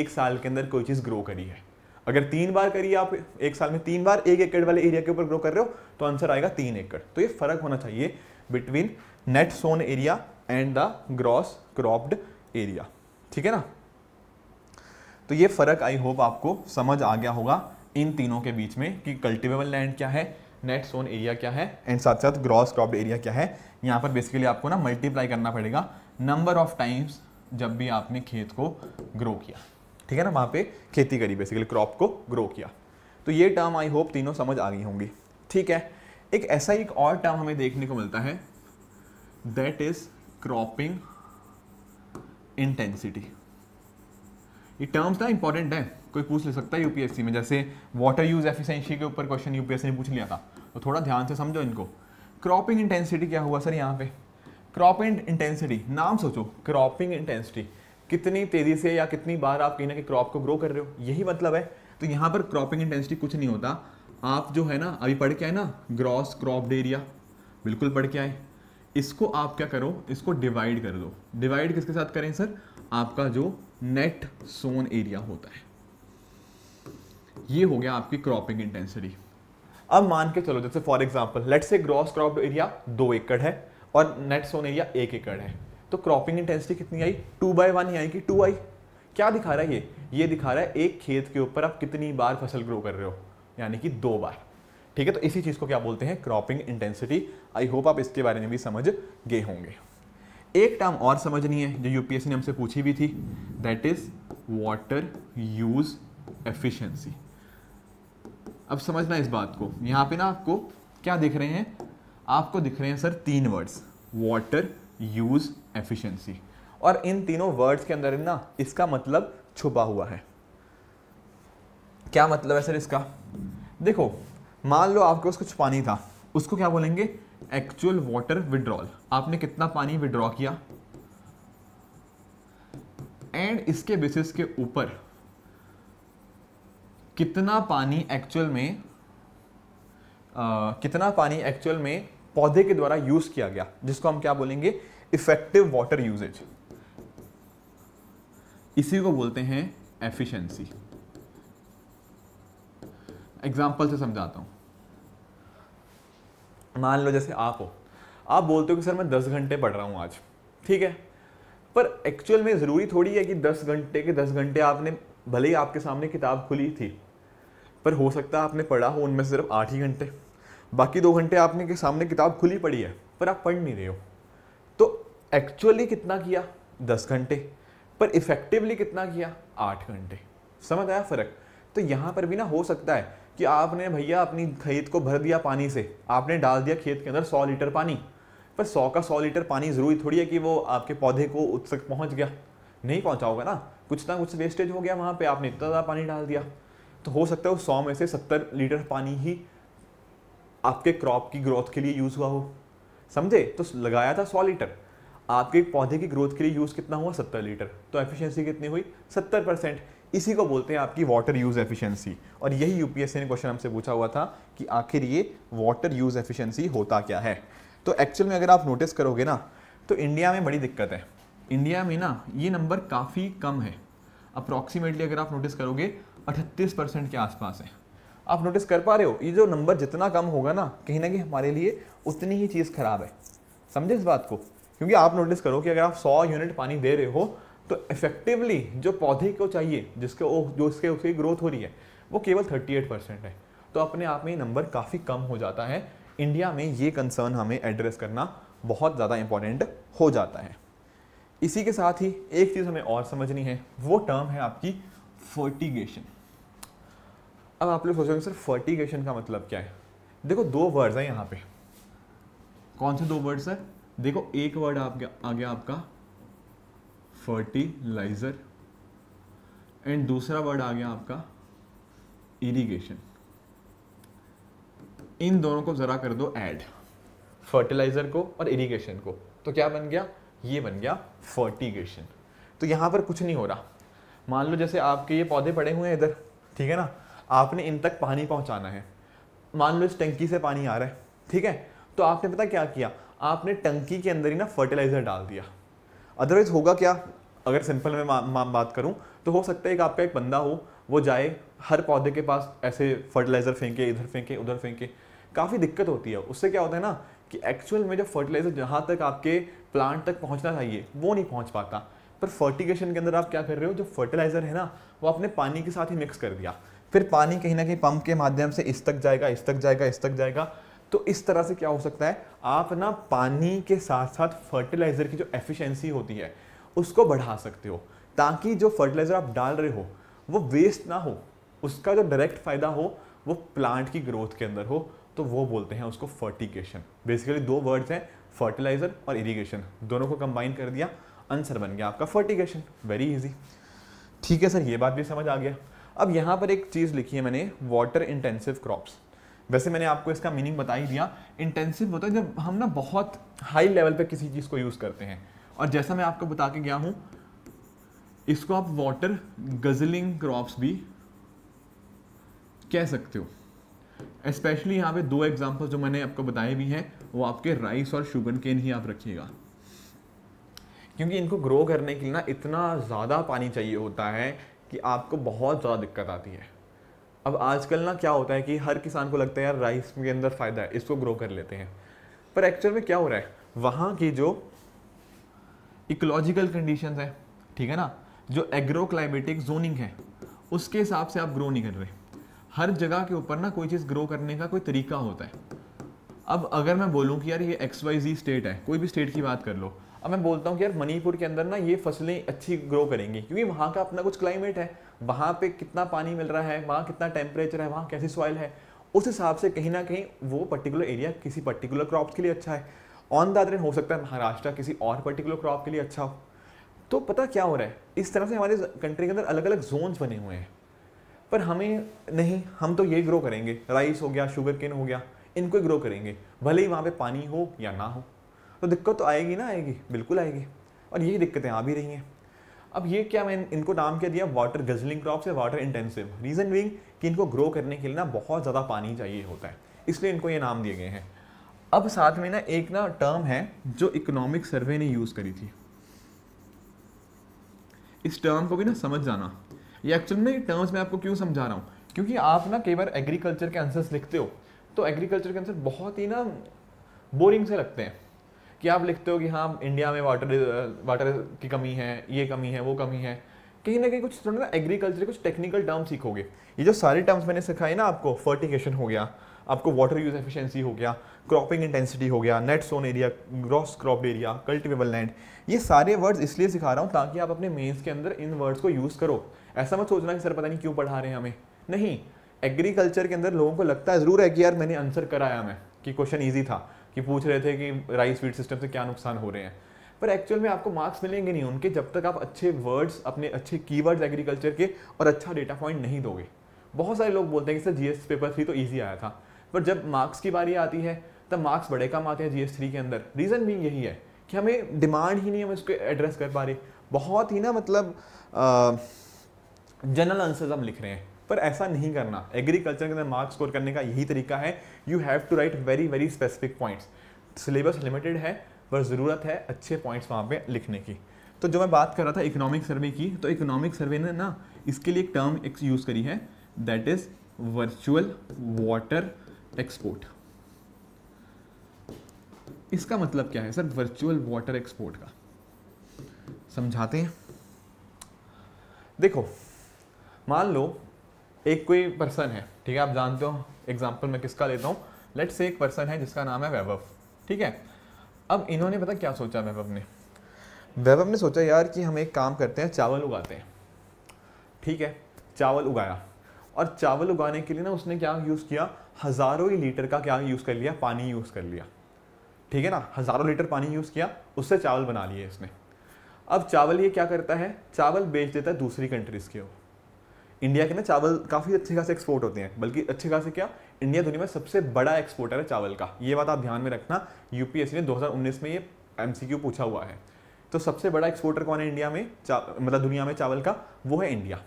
एक साल के अंदर कोई चीज़ ग्रो करी है अगर तीन बार करिए आप एक साल में तीन बार एक एकड़ वाले एरिया के ऊपर ग्रो कर रहे हो तो आंसर आएगा तीन एकड़ तो ये फर्क होना चाहिए between net sown area and the gross cropped area ठीक है ना तो ये फर्क आई होप आपको समझ आ गया होगा इन तीनों के बीच में कि कल्टिवेबल लैंड क्या है नेट सोन एरिया क्या है एंड साथ साथ ग्रॉस क्रॉप्ड एरिया क्या है यहाँ पर बेसिकली आपको ना मल्टीप्लाई करना पड़ेगा नंबर ऑफ टाइम्स जब भी आपने खेत को ग्रो किया ठीक है ना वहाँ पे खेती करी बेसिकली क्रॉप को ग्रो किया तो ये टर्म आई होप तीनों समझ आ गई होंगी ठीक है एक ऐसा एक और टर्म हमें देखने को मिलता है दैट इज क्रॉपिंग इंटेंसिटी ये टर्म्स ना इंपॉर्टेंट है कोई पूछ ले सकता है यूपीएससी में जैसे वाटर यूज एफिशिएंसी के ऊपर क्वेश्चन यूपीएससी ने पूछ लिया था तो थोड़ा ध्यान से समझो इनको क्रॉपिंग इंटेंसिटी क्या हुआ सर यहाँ पे क्रॉपिंग इंटेंसिटी नाम सोचो क्रॉपिंग इंटेंसिटी कितनी तेज़ी से या कितनी बार आप कहीं ना कहीं क्रॉप को ग्रो कर रहे हो यही मतलब है तो यहाँ पर क्रॉपिंग इंटेंसिटी कुछ नहीं होता आप जो है ना अभी पढ़ के आए ना ग्रॉस क्रॉप एरिया बिल्कुल पढ़ के आए इसको आप क्या करो इसको डिवाइड कर दो डिवाइड किसके साथ करें सर आपका जो नेट सोन एरिया होता है ये हो गया आपकी क्रॉपिंग इंटेंसिटी अब मान के चलो जैसे for example let say gross crop area दो एकड़ है और नेट सोन एरिया एक एकड़ है तो क्रॉपिंग इंटेंसिटी कितनी आई टू बाई वन ही आई कि टू आई क्या दिखा रहा है ये ये दिखा रहा है एक खेत के ऊपर आप कितनी बार फसल ग्रो कर रहे हो यानी कि दो बार ठीक है तो इसी चीज़ को क्या बोलते हैं क्रॉपिंग इंटेंसिटी आई होप आप इसके बारे में भी समझ गए होंगे एक टर्म और समझनी है जो यूपीएससी ने हमसे पूछी भी थी that is water use efficiency अब समझना इस बात को यहां पे ना आपको क्या दिख रहे हैं आपको दिख रहे हैं सर तीन वर्ड्स वाटर यूज एफिशिएंसी और इन तीनों वर्ड्स के अंदर ना इसका मतलब छुपा हुआ है क्या मतलब है सर इसका देखो मान लो आपके पास कुछ पानी था उसको क्या बोलेंगे एक्चुअल वाटर विड्रॉल आपने कितना पानी विड्रॉ किया एंड इसके बेसिस के ऊपर कितना पानी एक्चुअल में आ, कितना पानी एक्चुअल में पौधे के द्वारा यूज किया गया जिसको हम क्या बोलेंगे इफेक्टिव वाटर यूजेज इसी को बोलते हैं एफिशिएंसी एग्जाम्पल से समझाता हूं मान लो जैसे आप हो आप बोलते हो कि सर मैं दस घंटे पढ़ रहा हूं आज ठीक है पर एक्चुअल में ज़रूरी थोड़ी है कि दस घंटे के दस घंटे आपने भले ही आपके सामने किताब खुली थी पर हो सकता है आपने पढ़ा हो उनमें सिर्फ आठ ही घंटे बाकी दो घंटे आपने के सामने किताब खुली पड़ी है पर आप पढ़ नहीं रहे हो एक्चुअली कितना किया दस घंटे पर इफ़ेक्टिवली कितना किया आठ घंटे समझ आया फ़र्क तो यहाँ पर भी ना हो सकता है कि आपने भैया अपनी खेत को भर दिया पानी से आपने डाल दिया खेत के अंदर सौ लीटर पानी पर सौ का सौ लीटर पानी ज़रूरी थोड़ी है कि वो आपके पौधे को उस तक पहुँच गया नहीं पहुँचा होगा ना कुछ ना कुछ वेस्टेज हो गया वहाँ पर आपने इतना ज़्यादा पानी डाल दिया तो हो सकता है उस सौ में से सत्तर लीटर पानी ही आपके क्रॉप की ग्रोथ के लिए यूज़ हुआ हो समझे तो लगाया था सौ लीटर आपके पौधे की ग्रोथ के लिए यूज़ कितना हुआ सत्तर लीटर तो एफिशिएंसी कितनी हुई सत्तर परसेंट इसी को बोलते हैं आपकी वाटर यूज़ एफिशिएंसी और यही यूपीएससी ने क्वेश्चन हमसे पूछा हुआ था कि आखिर ये वाटर यूज़ एफिशिएंसी होता क्या है तो एक्चुअल में अगर आप नोटिस करोगे ना तो इंडिया में बड़ी दिक्कत है इंडिया में ना ये नंबर काफ़ी कम है अप्रॉक्सीमेटली अगर आप नोटिस करोगे अठतीस परसेंट के आसपास है आप नोटिस कर पा रहे हो ये जो नंबर जितना कम होगा ना कहीं ना कहीं हमारे लिए उतनी ही चीज़ खराब है समझे इस बात को क्योंकि आप नोटिस करो कि अगर आप 100 यूनिट पानी दे रहे हो तो इफेक्टिवली जो पौधे को चाहिए जिसके ओ, जो इसके उसकी ग्रोथ हो रही है वो केवल 38 परसेंट है तो अपने आप में ये नंबर काफ़ी कम हो जाता है इंडिया में ये कंसर्न हमें एड्रेस करना बहुत ज़्यादा इंपॉर्टेंट हो जाता है इसी के साथ ही एक चीज़ हमें और समझनी है वो टर्म है आपकी फर्टिगेशन अब आप लोग सोचोगे सर फर्टिगेशन का मतलब क्या है देखो दो वर्ड्स हैं यहाँ पे कौन से दो वर्ड्स हैं देखो एक वर्ड आप आ गया आपका फर्टिलाइज़र एंड दूसरा वर्ड आ गया आपका इरिगेशन इन दोनों को ज़रा कर दो ऐड फर्टिलाइज़र को और इरिगेशन को तो क्या बन गया ये बन गया फर्टिगेशन तो यहां पर कुछ नहीं हो रहा मान लो जैसे आपके ये पौधे पड़े हुए हैं इधर ठीक है ना आपने इन तक पानी पहुंचाना है मान लो इस टंकी से पानी आ रहा है ठीक है तो आपने पता क्या किया आपने टंकी के अंदर ही ना फर्टिलाइज़र डाल दिया अदरवाइज़ होगा क्या अगर सिंपल में मा, मा, बात करूँ तो हो सकता है कि आपका एक बंदा हो वो जाए हर पौधे के पास ऐसे फर्टिलाइज़र फेंके इधर फेंके उधर फेंके काफ़ी दिक्कत होती है उससे क्या होता है ना कि एक्चुअल में जो फर्टिलाइज़र जहाँ तक आपके प्लांट तक पहुँचना चाहिए वो नहीं पहुँच पाता पर फर्टिगेशन के अंदर आप क्या कर रहे हो जो फर्टिलाइज़र है ना वो आपने पानी के साथ ही मिक्स कर दिया फिर पानी कहीं ना कहीं पंप के माध्यम से इस तक जाएगा इस तक जाएगा इस तक जाएगा तो इस तरह से क्या हो सकता है आप ना पानी के साथ साथ फर्टिलाइज़र की जो एफिशिएंसी होती है उसको बढ़ा सकते हो ताकि जो फर्टिलाइज़र आप डाल रहे हो वो वेस्ट ना हो उसका जो डायरेक्ट फ़ायदा हो वो प्लांट की ग्रोथ के अंदर हो तो वो बोलते हैं उसको फर्टिकेशन बेसिकली दो वर्ड्स हैं फर्टिलाइज़र और इरीगेशन दोनों को कंबाइन कर दिया आंसर बन गया आपका फर्टिकेशन वेरी ईजी ठीक है सर ये बात भी समझ आ गया अब यहाँ पर एक चीज़ लिखी है मैंने वाटर इंटेंसिव क्रॉप्स वैसे मैंने आपको इसका मीनिंग बता ही दिया इंटेंसिव होता है जब हम ना बहुत हाई लेवल पे किसी चीज़ को यूज़ करते हैं और जैसा मैं आपको बता के गया हूँ इसको आप वाटर गजलिंग क्रॉप्स भी कह सकते हो स्पेशली यहाँ पे दो एग्जाम्पल जो मैंने आपको बताए भी हैं वो आपके राइस और शुगर केन ही आप रखिएगा क्योंकि इनको ग्रो करने के लिए ना इतना ज़्यादा पानी चाहिए होता है कि आपको बहुत ज़्यादा दिक्कत आती है अब आजकल ना क्या होता है कि हर किसान को लगता है यार राइस के अंदर फ़ायदा है इसको ग्रो कर लेते हैं पर एक्चुअल में क्या हो रहा है वहाँ की जो इकोलॉजिकल कंडीशन है ठीक है ना जो एग्रो क्लाइमेटिक जोनिंग है उसके हिसाब से आप ग्रो नहीं कर रहे हर जगह के ऊपर ना कोई चीज़ ग्रो करने का कोई तरीका होता है अब अगर मैं बोलूँ कि यार ये एक्स वाई जी स्टेट है कोई भी स्टेट की बात कर लो अब मैं बोलता हूँ कि यार मणिपुर के अंदर ना ये फसलें अच्छी ग्रो करेंगी क्योंकि वहाँ का अपना कुछ क्लाइमेट है वहाँ पे कितना पानी मिल रहा है वहाँ कितना टेम्परेचर है वहाँ कैसी सॉइल है उस हिसाब से कहीं ना कहीं वो पर्टिकुलर एरिया किसी पर्टिकुलर क्रॉप के लिए अच्छा है ऑन द अदर हो सकता है महाराष्ट्र किसी और पर्टिकुलर क्रॉप के लिए अच्छा हो तो पता क्या हो रहा है इस तरह से हमारे कंट्री के अंदर अलग अलग जोन्स बने हुए हैं पर हमें नहीं हम तो ये ग्रो करेंगे राइस हो गया शुगर केन हो गया इनको ग्रो करेंगे भले ही वहाँ पे पानी हो या ना हो तो दिक्कत तो आएगी ना आएगी बिल्कुल आएगी और यही दिक्कतें आ भी रही हैं अब ये क्या मैंने इनको नाम क्या दिया वाटर गजलिंग क्रॉप्स या वाटर इंटेंसिव रीज़न विंग कि इनको ग्रो करने के लिए ना बहुत ज़्यादा पानी चाहिए होता है इसलिए इनको ये नाम दिए गए हैं अब साथ में ना एक ना टर्म है जो इकोनॉमिक सर्वे ने यूज़ करी थी इस टर्म को भी ना समझ जाना ये एक्चुअल में टर्म्स में आपको क्यों समझा रहा हूँ क्योंकि आप ना कई बार एग्रीकल्चर के आंसर्स लिखते हो तो एग्रीकल्चर के आंसर बहुत ही ना बोरिंग से लगते हैं कि आप लिखते हो कि हाँ इंडिया में वाटर वाटर की कमी है ये कमी है वो कमी है कहीं ना कहीं कुछ थोड़ा ना एग्रीकल्चर कुछ टेक्निकल टर्म सीखोगे ये जो सारे टर्म्स मैंने सिखाए ना आपको फर्टिगेशन हो गया आपको वाटर यूज एफिशिएंसी हो गया क्रॉपिंग इंटेंसिटी हो गया net sown area gross crop area cultivable land ये सारे वर्ड्स इसलिए सिखा रहा हूँ ताकि आप अपने मेन्स के अंदर इन वर्ड्स को यूज़ करो ऐसा मत सोचना कि सर पता नहीं क्यों पढ़ा रहे हैं हमें नहीं एग्रीकल्चर के अंदर लोगों को लगता है ज़रूर है कि यार मैंने आंसर कराया मैं कि क्वेश्चन ईजी था कि पूछ रहे थे कि राइस फीड सिस्टम से क्या नुकसान हो रहे हैं पर एक्चुअल में आपको मार्क्स मिलेंगे नहीं उनके जब तक आप अच्छे वर्ड्स अपने अच्छे कीवर्ड्स एग्रीकल्चर के और अच्छा डेटा पॉइंट नहीं दोगे बहुत सारे लोग बोलते हैं कि सर जी पेपर थ्री तो ईजी आया था पर जब मार्क्स की बारी आती है तब मार्क्स बड़े कम आते हैं एस थ्री के अंदर रीज़न भी यही है कि हमें डिमांड ही नहीं हम इसको एड्रेस कर पा रहे बहुत ही ना मतलब जनरल आंसर्स हम लिख रहे हैं पर ऐसा नहीं करना एग्रीकल्चर के अंदर मार्क्स स्कोर करने का यही तरीका है you have to write very very specific points syllabus limited है पर ज़रूरत है अच्छे पॉइंट्स वहाँ पे लिखने की तो जो मैं बात कर रहा था इकोनॉमिक सर्वे की तो इकोनॉमिक सर्वे ने ना इसके लिए एक टर्म एक यूज़ करी है that is virtual water export इसका मतलब क्या है सर वर्चुअल वाटर एक्सपोर्ट का समझाते हैं देखो मान लो एक कोई पर्सन है ठीक है आप जानते हो एग्जाम्पल मैं किसका लेता हूँ लेट से एक पर्सन है जिसका नाम है वैभव ठीक है अब इन्होंने पता क्या सोचा वैभव ने वैभव ने सोचा यार कि हम एक काम करते हैं चावल उगाते हैं ठीक है चावल उगाया और चावल उगाने के लिए ना उसने क्या यूज़ किया हज़ारों ही लीटर का क्या यूज़ कर लिया पानी यूज़ कर लिया ठीक है ना हज़ारों लीटर पानी यूज़ किया उससे चावल बना लिए इसने अब चावल ये क्या करता है चावल बेच देता है दूसरी कंट्रीज़ के ऊपर इंडिया के ना चावल काफ़ी अच्छे खासे एक्सपोर्ट होते हैं बल्कि अच्छे खासे क्या इंडिया दुनिया में सबसे बड़ा एक्सपोर्टर है चावल का ये बात आप ध्यान में रखना यूपीएससी ने 2019 में ये एम पूछा हुआ है तो सबसे बड़ा एक्सपोर्टर कौन है इंडिया में मतलब दुनिया में चावल का वो है इंडिया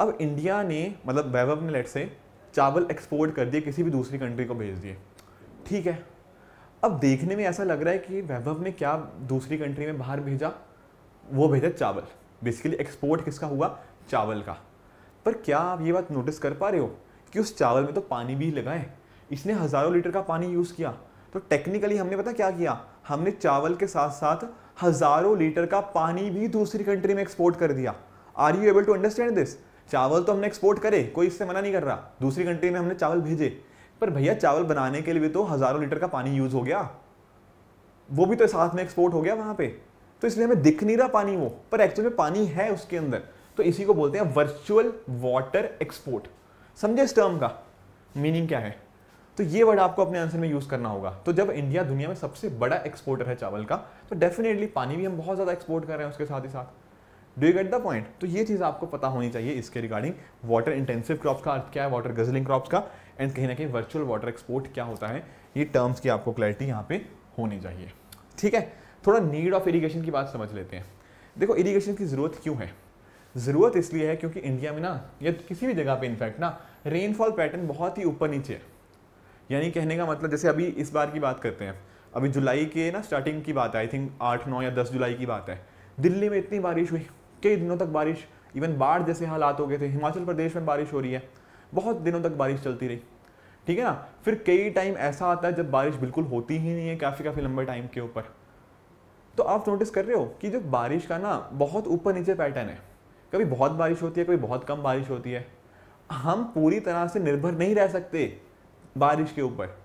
अब इंडिया ने मतलब वैभव ने लेट से चावल एक्सपोर्ट कर दिए किसी भी दूसरी कंट्री को भेज दिए ठीक है अब देखने में ऐसा लग रहा है कि वैभव ने क्या दूसरी कंट्री में बाहर भेजा वो भेजा चावल बेसिकली एक्सपोर्ट किसका हुआ चावल का पर क्या आप ये बात नोटिस कर पा रहे हो कि उस चावल में तो पानी भी लगाए इसने हज़ारों लीटर का पानी यूज़ किया तो टेक्निकली हमने पता क्या किया हमने चावल के साथ साथ हज़ारों लीटर का पानी भी दूसरी कंट्री में एक्सपोर्ट कर दिया are you able to understand this चावल तो हमने एक्सपोर्ट करे कोई इससे मना नहीं कर रहा दूसरी कंट्री में हमने चावल भेजे पर भैया चावल बनाने के लिए तो हज़ारों लीटर का पानी यूज़ हो गया वो भी तो साथ में एक्सपोर्ट हो गया वहाँ पे तो इसलिए हमें दिख नहीं रहा पानी वो पर एक्चुअल में पानी है उसके अंदर तो इसी को बोलते हैं वर्चुअल वाटर एक्सपोर्ट समझे इस टर्म का मीनिंग क्या है तो ये वर्ड आपको अपने आंसर में यूज़ करना होगा तो जब इंडिया दुनिया में सबसे बड़ा एक्सपोर्टर है चावल का तो डेफिनेटली पानी भी हम बहुत ज़्यादा एक्सपोर्ट कर रहे हैं उसके साथ ही साथ do you get the point तो ये चीज़ आपको पता होनी चाहिए इसके रिगार्डिंग वाटर इंटेंसिव क्रॉप का अर्थ क्या है वाटर गजलिंग क्रॉप्स का एंड कहीं ना कहीं वर्चुअल वाटर एक्सपोर्ट क्या होता है ये टर्म्स की आपको क्लैरिटी यहाँ पे होनी चाहिए ठीक है थोड़ा नीड ऑफ इरीगेशन की बात समझ लेते हैं देखो इरीगेशन की ज़रूरत क्यों है ज़रूरत इसलिए है क्योंकि इंडिया में ना या किसी भी जगह पे इनफैक्ट ना रेनफॉल पैटर्न बहुत ही ऊपर नीचे है यानी कहने का मतलब जैसे अभी इस बार की बात करते हैं अभी जुलाई के ना स्टार्टिंग की बात है आई थिंक आठ नौ या दस जुलाई की बात है दिल्ली में इतनी बारिश हुई कई दिनों तक बारिश इवन बाढ़ जैसे हालात हो गए थे हिमाचल प्रदेश में बारिश हो रही है बहुत दिनों तक बारिश चलती रही ठीक है ना फिर कई टाइम ऐसा आता है जब बारिश बिल्कुल होती ही नहीं है काफ़ी काफ़ी लंबे टाइम के ऊपर तो आप नोटिस कर रहे हो कि जो बारिश का ना बहुत ऊपर नीचे पैटर्न है कभी बहुत बारिश होती है कभी बहुत कम बारिश होती है हम पूरी तरह से निर्भर नहीं रह सकते बारिश के ऊपर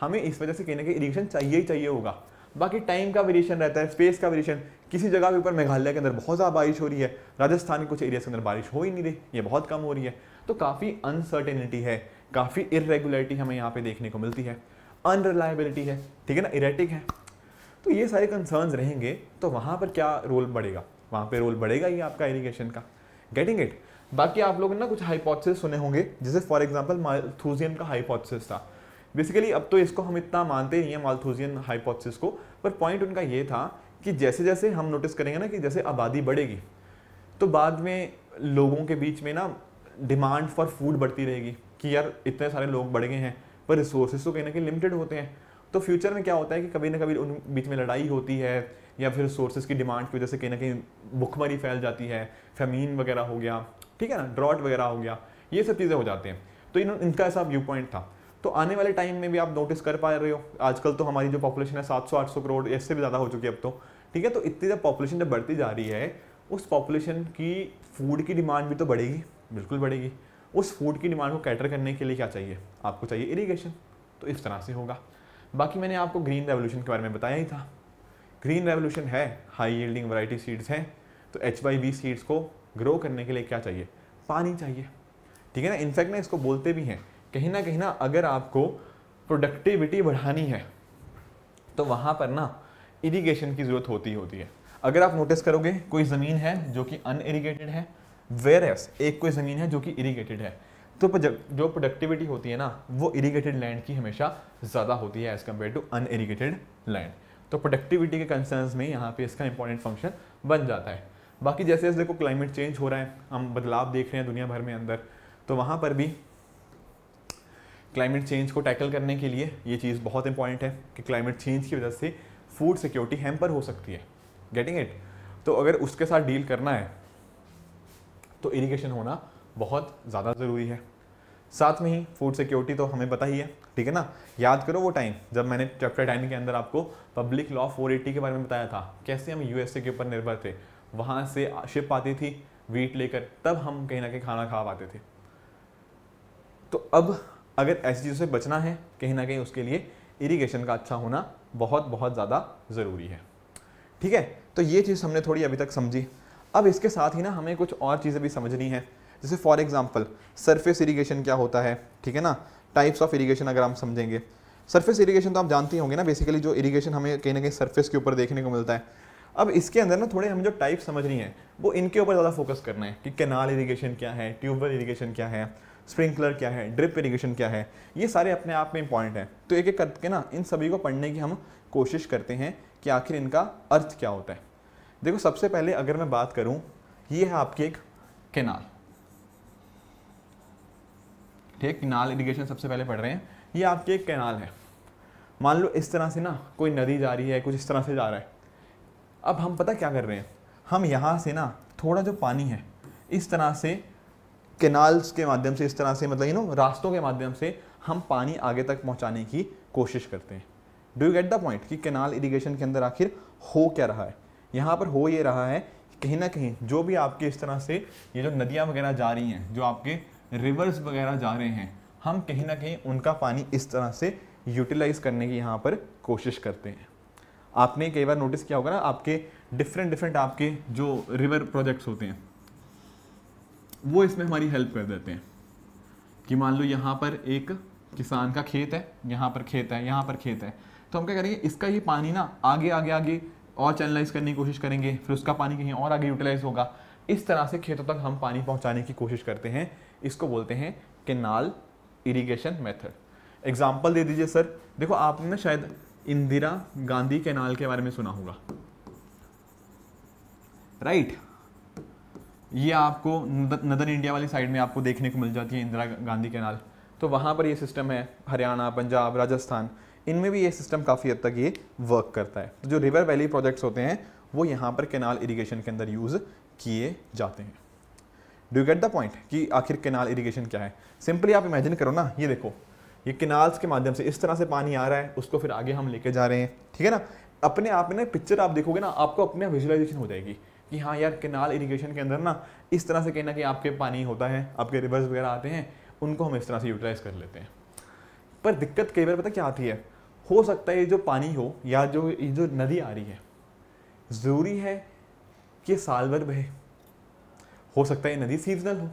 हमें इस वजह से कहने के इरीगेशन चाहिए ही चाहिए होगा बाकी टाइम का वेरिएशन रहता है स्पेस का वेरिएशन किसी जगह के ऊपर मेघालय के अंदर बहुत ज़्यादा बारिश हो रही है राजस्थान के कुछ एरियाज के अंदर बारिश हो ही नहीं रही ये बहुत कम हो रही है तो काफ़ी अनसर्टेनिटी है काफ़ी इरेगुलरिटी हमें यहाँ पे देखने को मिलती है अनरिलायबिलिटी है ठीक है ना इरेटिक है तो ये सारे कंसर्न्स रहेंगे तो वहाँ पर क्या रोल बढ़ेगा वहाँ पे रोल बढ़ेगा ही आपका इरीगेशन का गेटिंग इट बाकी आप लोगों ने ना कुछ हाइपोथेसिस सुने होंगे जैसे फॉर एग्जांपल मालथूजियन का हाइपोथेसिस था बेसिकली अब तो इसको हम इतना मानते नहीं है मालथूजियन हाइपोथेसिस को पर पॉइंट उनका ये था कि जैसे जैसे हम नोटिस करेंगे ना कि जैसे आबादी बढ़ेगी तो बाद में लोगों के बीच में ना डिमांड फॉर फूड बढ़ती रहेगी कि यार इतने सारे लोग बढ़ गए हैं पर रिसोर्सेज तो कहीं ना कहीं लिमिटेड होते हैं तो फ्यूचर में क्या होता है कि कभी ना कभी उन बीच में लड़ाई होती है या फिर सोर्सेज की डिमांड की वजह से कहीं ना कहीं भुखमरी फैल जाती है फैमीन वगैरह हो गया ठीक है ना ड्रॉट वगैरह हो गया ये सब चीज़ें हो जाती हैं तो इन इनका ऐसा व्यू पॉइंट था तो आने वाले टाइम में भी आप नोटिस कर पा रहे हो आजकल तो हमारी जो पॉपुलेशन है 700-800 करोड़ इससे भी ज़्यादा हो चुकी है अब तो ठीक है तो इतनी ज़्यादा पॉपुलेशन जब बढ़ती जा रही है उस पॉपुलेशन की फूड की डिमांड भी तो बढ़ेगी बिल्कुल बढ़ेगी उस फूड की डिमांड को कैटर करने के लिए क्या चाहिए आपको चाहिए इरीगेशन तो इस तरह से होगा बाकी मैंने आपको ग्रीन रेवोल्यूशन के बारे में बताया ही था ग्रीन रेवोल्यूशन है हाई यील्डिंग वैरायटी सीड्स हैं तो एच वाई बी सीड्स को ग्रो करने के लिए क्या चाहिए पानी चाहिए ठीक है ना इनफैक्ट ना इसको बोलते भी हैं कहीं ना कहीं ना अगर आपको प्रोडक्टिविटी बढ़ानी है तो वहाँ पर ना इरीगेशन की ज़रूरत होती होती है अगर आप नोटिस करोगे कोई ज़मीन है जो कि अन इरीगेटेड है वेयर एस एक कोई ज़मीन है जो कि इरीगेटेड है तो जो प्रोडक्टिविटी होती है ना वो इरीगेटेड लैंड की हमेशा ज़्यादा होती है as compare to unirrigated land तो प्रोडक्टिविटी के कंसर्न में यहाँ पे इसका इंपॉर्टेंट फंक्शन बन जाता है बाकी जैसे जैसे देखो क्लाइमेट चेंज हो रहा है हम बदलाव देख रहे हैं दुनिया भर में अंदर तो वहाँ पर भी क्लाइमेट चेंज को टैकल करने के लिए ये चीज़ बहुत इंपॉर्टेंट है कि क्लाइमेट चेंज की वजह से फूड सिक्योरिटी हैम्पर हो सकती है गेटिंग इट तो अगर उसके साथ डील करना है तो इरीगेशन होना बहुत ज़्यादा ज़रूरी है साथ में ही फूड सिक्योरिटी तो हमें पता ही है ठीक है ना याद करो वो टाइम जब मैंने चैप्टर टेन के अंदर आपको पब्लिक लॉ फोर के बारे में बताया था कैसे हम यूएसए के ऊपर निर्भर थे वहाँ से शिप आती थी वीट लेकर तब हम कहीं ना कहीं खाना खा पाते थे तो अब अगर ऐसी चीज़ों से बचना है कहीं ना कहीं उसके लिए इरीगेशन का अच्छा होना बहुत बहुत ज़्यादा ज़रूरी है ठीक है तो ये चीज़ हमने थोड़ी अभी तक समझी अब इसके साथ ही ना हमें कुछ और चीज़ें भी समझनी है जैसे फॉर एग्जाम्पल सरफेस इरीगेशन क्या होता है ठीक है ना टाइप्स ऑफ इरीगेशन अगर हम समझेंगे सरफेस इरीगेशन तो आप जानते होंगे ना बेसिकली जो इरीगेशन हमें कहीं ना कहीं सर्फेस के ऊपर देखने को मिलता है अब इसके अंदर ना थोड़े हमें जो टाइप समझनी है वो इनके ऊपर ज़्यादा फोकस करना है कि कैनाल इरीगेशन क्या है ट्यूबवेल इरीगेशन क्या है स्प्रिंकलर क्या है ड्रिप इरीगेशन क्या है ये सारे अपने आप में इंपॉर्टेंट हैं तो एक एक करके ना इन सभी को पढ़ने की हम कोशिश करते हैं कि आखिर इनका अर्थ क्या होता है देखो सबसे पहले अगर मैं बात करूँ ये है आपकी एक कैनाल ठीक नाल इरीगेशन सबसे पहले पढ़ रहे हैं ये आपकी एक कैनाल है मान लो इस तरह से ना कोई नदी जा रही है कुछ इस तरह से जा रहा है अब हम पता क्या कर रहे हैं हम यहाँ से ना थोड़ा जो पानी है इस तरह से कैनाल्स के माध्यम से इस तरह से मतलब यू नो रास्तों के माध्यम से हम पानी आगे तक पहुँचाने की कोशिश करते हैं do you get the point कि कैनाल इरीगेशन के अंदर आखिर हो क्या रहा है यहाँ पर हो ये रहा है कहीं ना कहीं जो भी आपके इस तरह से ये जो नदियाँ वगैरह जा रही हैं जो आपके रिवर्स वगैरह जा रहे हैं हम कहीं ना कहीं उनका पानी इस तरह से यूटिलाइज़ करने की यहाँ पर कोशिश करते हैं आपने कई बार नोटिस किया होगा ना आपके डिफरेंट डिफरेंट आपके जो रिवर प्रोजेक्ट्स होते हैं वो इसमें हमारी हेल्प कर देते हैं कि मान लो यहाँ पर एक किसान का खेत है यहाँ पर खेत है यहाँ पर खेत है तो हम क्या करेंगे इसका ये पानी ना आगे आगे आगे और चैनलाइज करने की कोशिश करेंगे फिर उसका पानी कहीं और आगे यूटिलाइज होगा इस तरह से खेतों तक हम पानी पहुँचाने की कोशिश करते हैं इसको बोलते हैं केनाल इरीगेशन मेथड एग्जाम्पल दे दीजिए सर देखो आपने शायद इंदिरा गांधी केनाल के बारे में सुना होगा राइट right? ये आपको नदर इंडिया वाली साइड में आपको देखने को मिल जाती है इंदिरा गांधी केनाल तो वहाँ पर ये सिस्टम है हरियाणा पंजाब राजस्थान इनमें भी ये सिस्टम काफ़ी हद तक ये वर्क करता है तो जो रिवर वैली प्रोजेक्ट्स होते हैं वो यहाँ पर केनाल इरिगेशन के अंदर यूज़ किए जाते हैं डू गेट द पॉइंट कि आखिर केनाल इरीगेशन क्या है सिंपली आप इमेजिन करो ना ये देखो ये केनाल्स के माध्यम से इस तरह से पानी आ रहा है उसको फिर आगे हम लेके जा रहे हैं ठीक है ना अपने आप में ना पिक्चर आप देखोगे ना आपको अपने विजुलाइजेशन हो जाएगी कि हाँ यार केनाल इरीगेशन के अंदर ना इस तरह से कहीं ना कहीं आपके पानी होता है आपके रिवर्स वगैरह आते हैं उनको हम इस तरह से यूटिलाइज़ कर लेते हैं पर दिक्कत कई बार पता क्या आती है हो सकता है ये जो पानी हो या जो ये जो नदी आ रही है ज़रूरी है कि साल भर बहे हो सकता है नदी सीजनल हो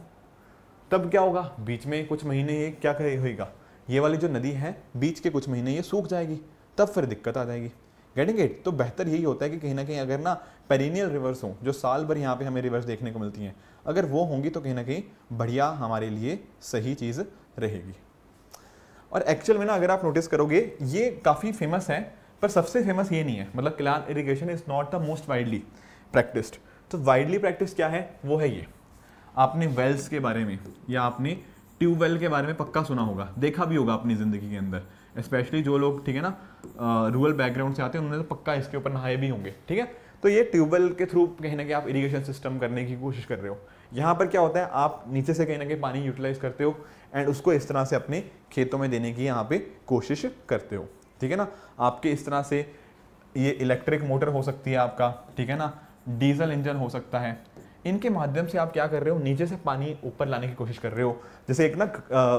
तब क्या होगा बीच में कुछ महीने ये क्या होगा ये वाली जो नदी है बीच के कुछ महीने ये सूख जाएगी तब फिर दिक्कत आ जाएगी गेटिंग इट तो बेहतर यही होता है कि कहीं ना कहीं अगर ना पेरिनियल रिवर्स हों जो साल भर यहाँ पे हमें रिवर्स देखने को मिलती हैं अगर वो होंगी तो कहीं ना कहीं बढ़िया हमारे लिए सही चीज़ रहेगी और एक्चुअल में ना अगर आप नोटिस करोगे ये काफ़ी फेमस है पर सबसे फेमस ये नहीं है मतलब क्लान irrigation is not the most widely practised तो वाइडली प्रैक्टिस क्या है वो है ये आपने वेल्स के बारे में या आपने ट्यूबवेल के बारे में पक्का सुना होगा देखा भी होगा अपनी ज़िंदगी के अंदर स्पेशली जो लोग ठीक है ना रूरल बैकग्राउंड से आते हैं उन्होंने तो पक्का इसके ऊपर नहाए भी होंगे ठीक है तो ये ट्यूबवेल के थ्रू कहीं ना कहीं आप इरीगेशन सिस्टम करने की कोशिश कर रहे हो यहाँ पर क्या होता है आप नीचे से कहीं ना कहीं पानी यूटिलाइज करते हो एंड उसको इस तरह से अपने खेतों में देने की यहाँ पे कोशिश करते हो ठीक है ना आपके इस तरह से ये इलेक्ट्रिक मोटर हो सकती है आपका ठीक है ना डीजल इंजन हो सकता है इनके माध्यम से आप क्या कर रहे हो नीचे से पानी ऊपर लाने की कोशिश कर रहे हो जैसे एक ना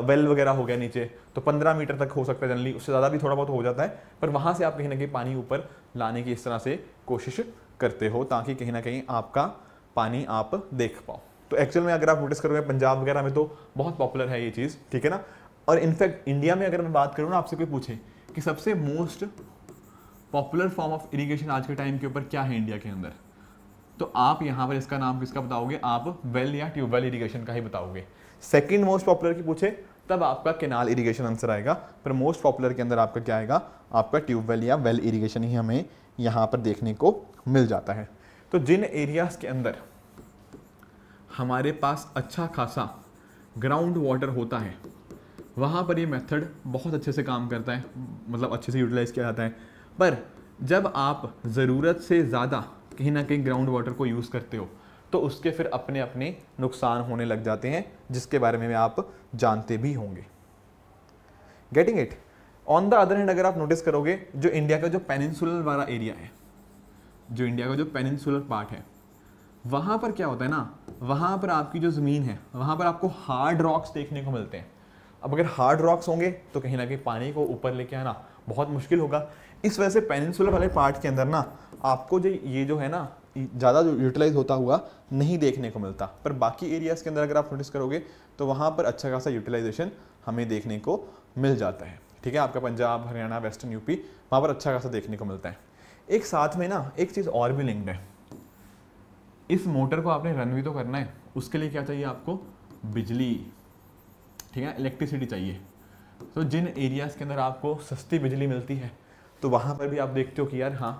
वेल वगैरह हो गया नीचे तो 15 मीटर तक हो सकता है जनरली उससे ज़्यादा भी थोड़ा बहुत हो जाता है पर वहाँ से आप कहीं ना कहीं पानी ऊपर लाने की इस तरह से कोशिश करते हो ताकि कहीं ना कहीं आपका पानी आप देख पाओ तो एक्चुअल में अगर आप नोटिस करोगे पंजाब वगैरह में तो बहुत पॉपुलर है ये चीज़ ठीक है ना और इनफैक्ट इंडिया में अगर मैं बात करूँ ना आपसे कोई पूछे कि सबसे most popular form of irrigation आज के टाइम के ऊपर क्या है इंडिया के अंदर तो आप यहाँ पर इसका नाम किसका बताओगे आप वेल या ट्यूबवेल इरीगेशन का ही बताओगे सेकेंड मोस्ट पॉपुलर की पूछे तब आपका केनाल इरीगेशन आंसर आएगा पर मोस्ट पॉपुलर के अंदर आपका क्या आएगा आपका ट्यूबवेल या वेल इरीगेशन ही हमें यहाँ पर देखने को मिल जाता है तो जिन एरियाज़ के अंदर हमारे पास अच्छा खासा ग्राउंड वाटर होता है वहाँ पर ये मेथड बहुत अच्छे से काम करता है मतलब अच्छे से यूटिलाइज़ किया जाता है पर जब आप ज़रूरत से ज़्यादा कहीं ना कहीं ग्राउंड वाटर को यूज़ करते हो तो उसके फिर अपने अपने नुकसान होने लग जाते हैं जिसके बारे में आप जानते भी होंगे getting it on the other hand अगर आप नोटिस करोगे जो इंडिया का जो पेनिनसुलर वाला एरिया है जो इंडिया का जो पेनिनसुलर पार्ट है वहाँ पर क्या होता है ना वहाँ पर आपकी जो ज़मीन है वहाँ पर आपको हार्ड रॉक्स देखने को मिलते हैं अब अगर हार्ड रॉक्स होंगे तो कहीं ना कहीं पानी को ऊपर लेके आना बहुत मुश्किल होगा इस वजह से पेनिनसुलर वाले पार्ट के अंदर ना आपको जो ये जो है ना ज़्यादा जो यूटिलाइज होता हुआ नहीं देखने को मिलता पर बाकी एरियाज़ के अंदर अगर आप नोटिस करोगे तो वहाँ पर अच्छा खासा यूटिलाइजेशन हमें देखने को मिल जाता है ठीक है आपका पंजाब हरियाणा वेस्टर्न यूपी वहाँ पर अच्छा खासा देखने को मिलता है एक साथ में ना एक चीज़ और भी लिंक्ड है इस मोटर को आपने रन भी तो करना है उसके लिए क्या चाहिए आपको बिजली ठीक है इलेक्ट्रिसिटी चाहिए तो जिन एरियाज़ के अंदर आपको सस्ती बिजली मिलती है तो वहाँ पर भी आप देखते हो कि यार हाँ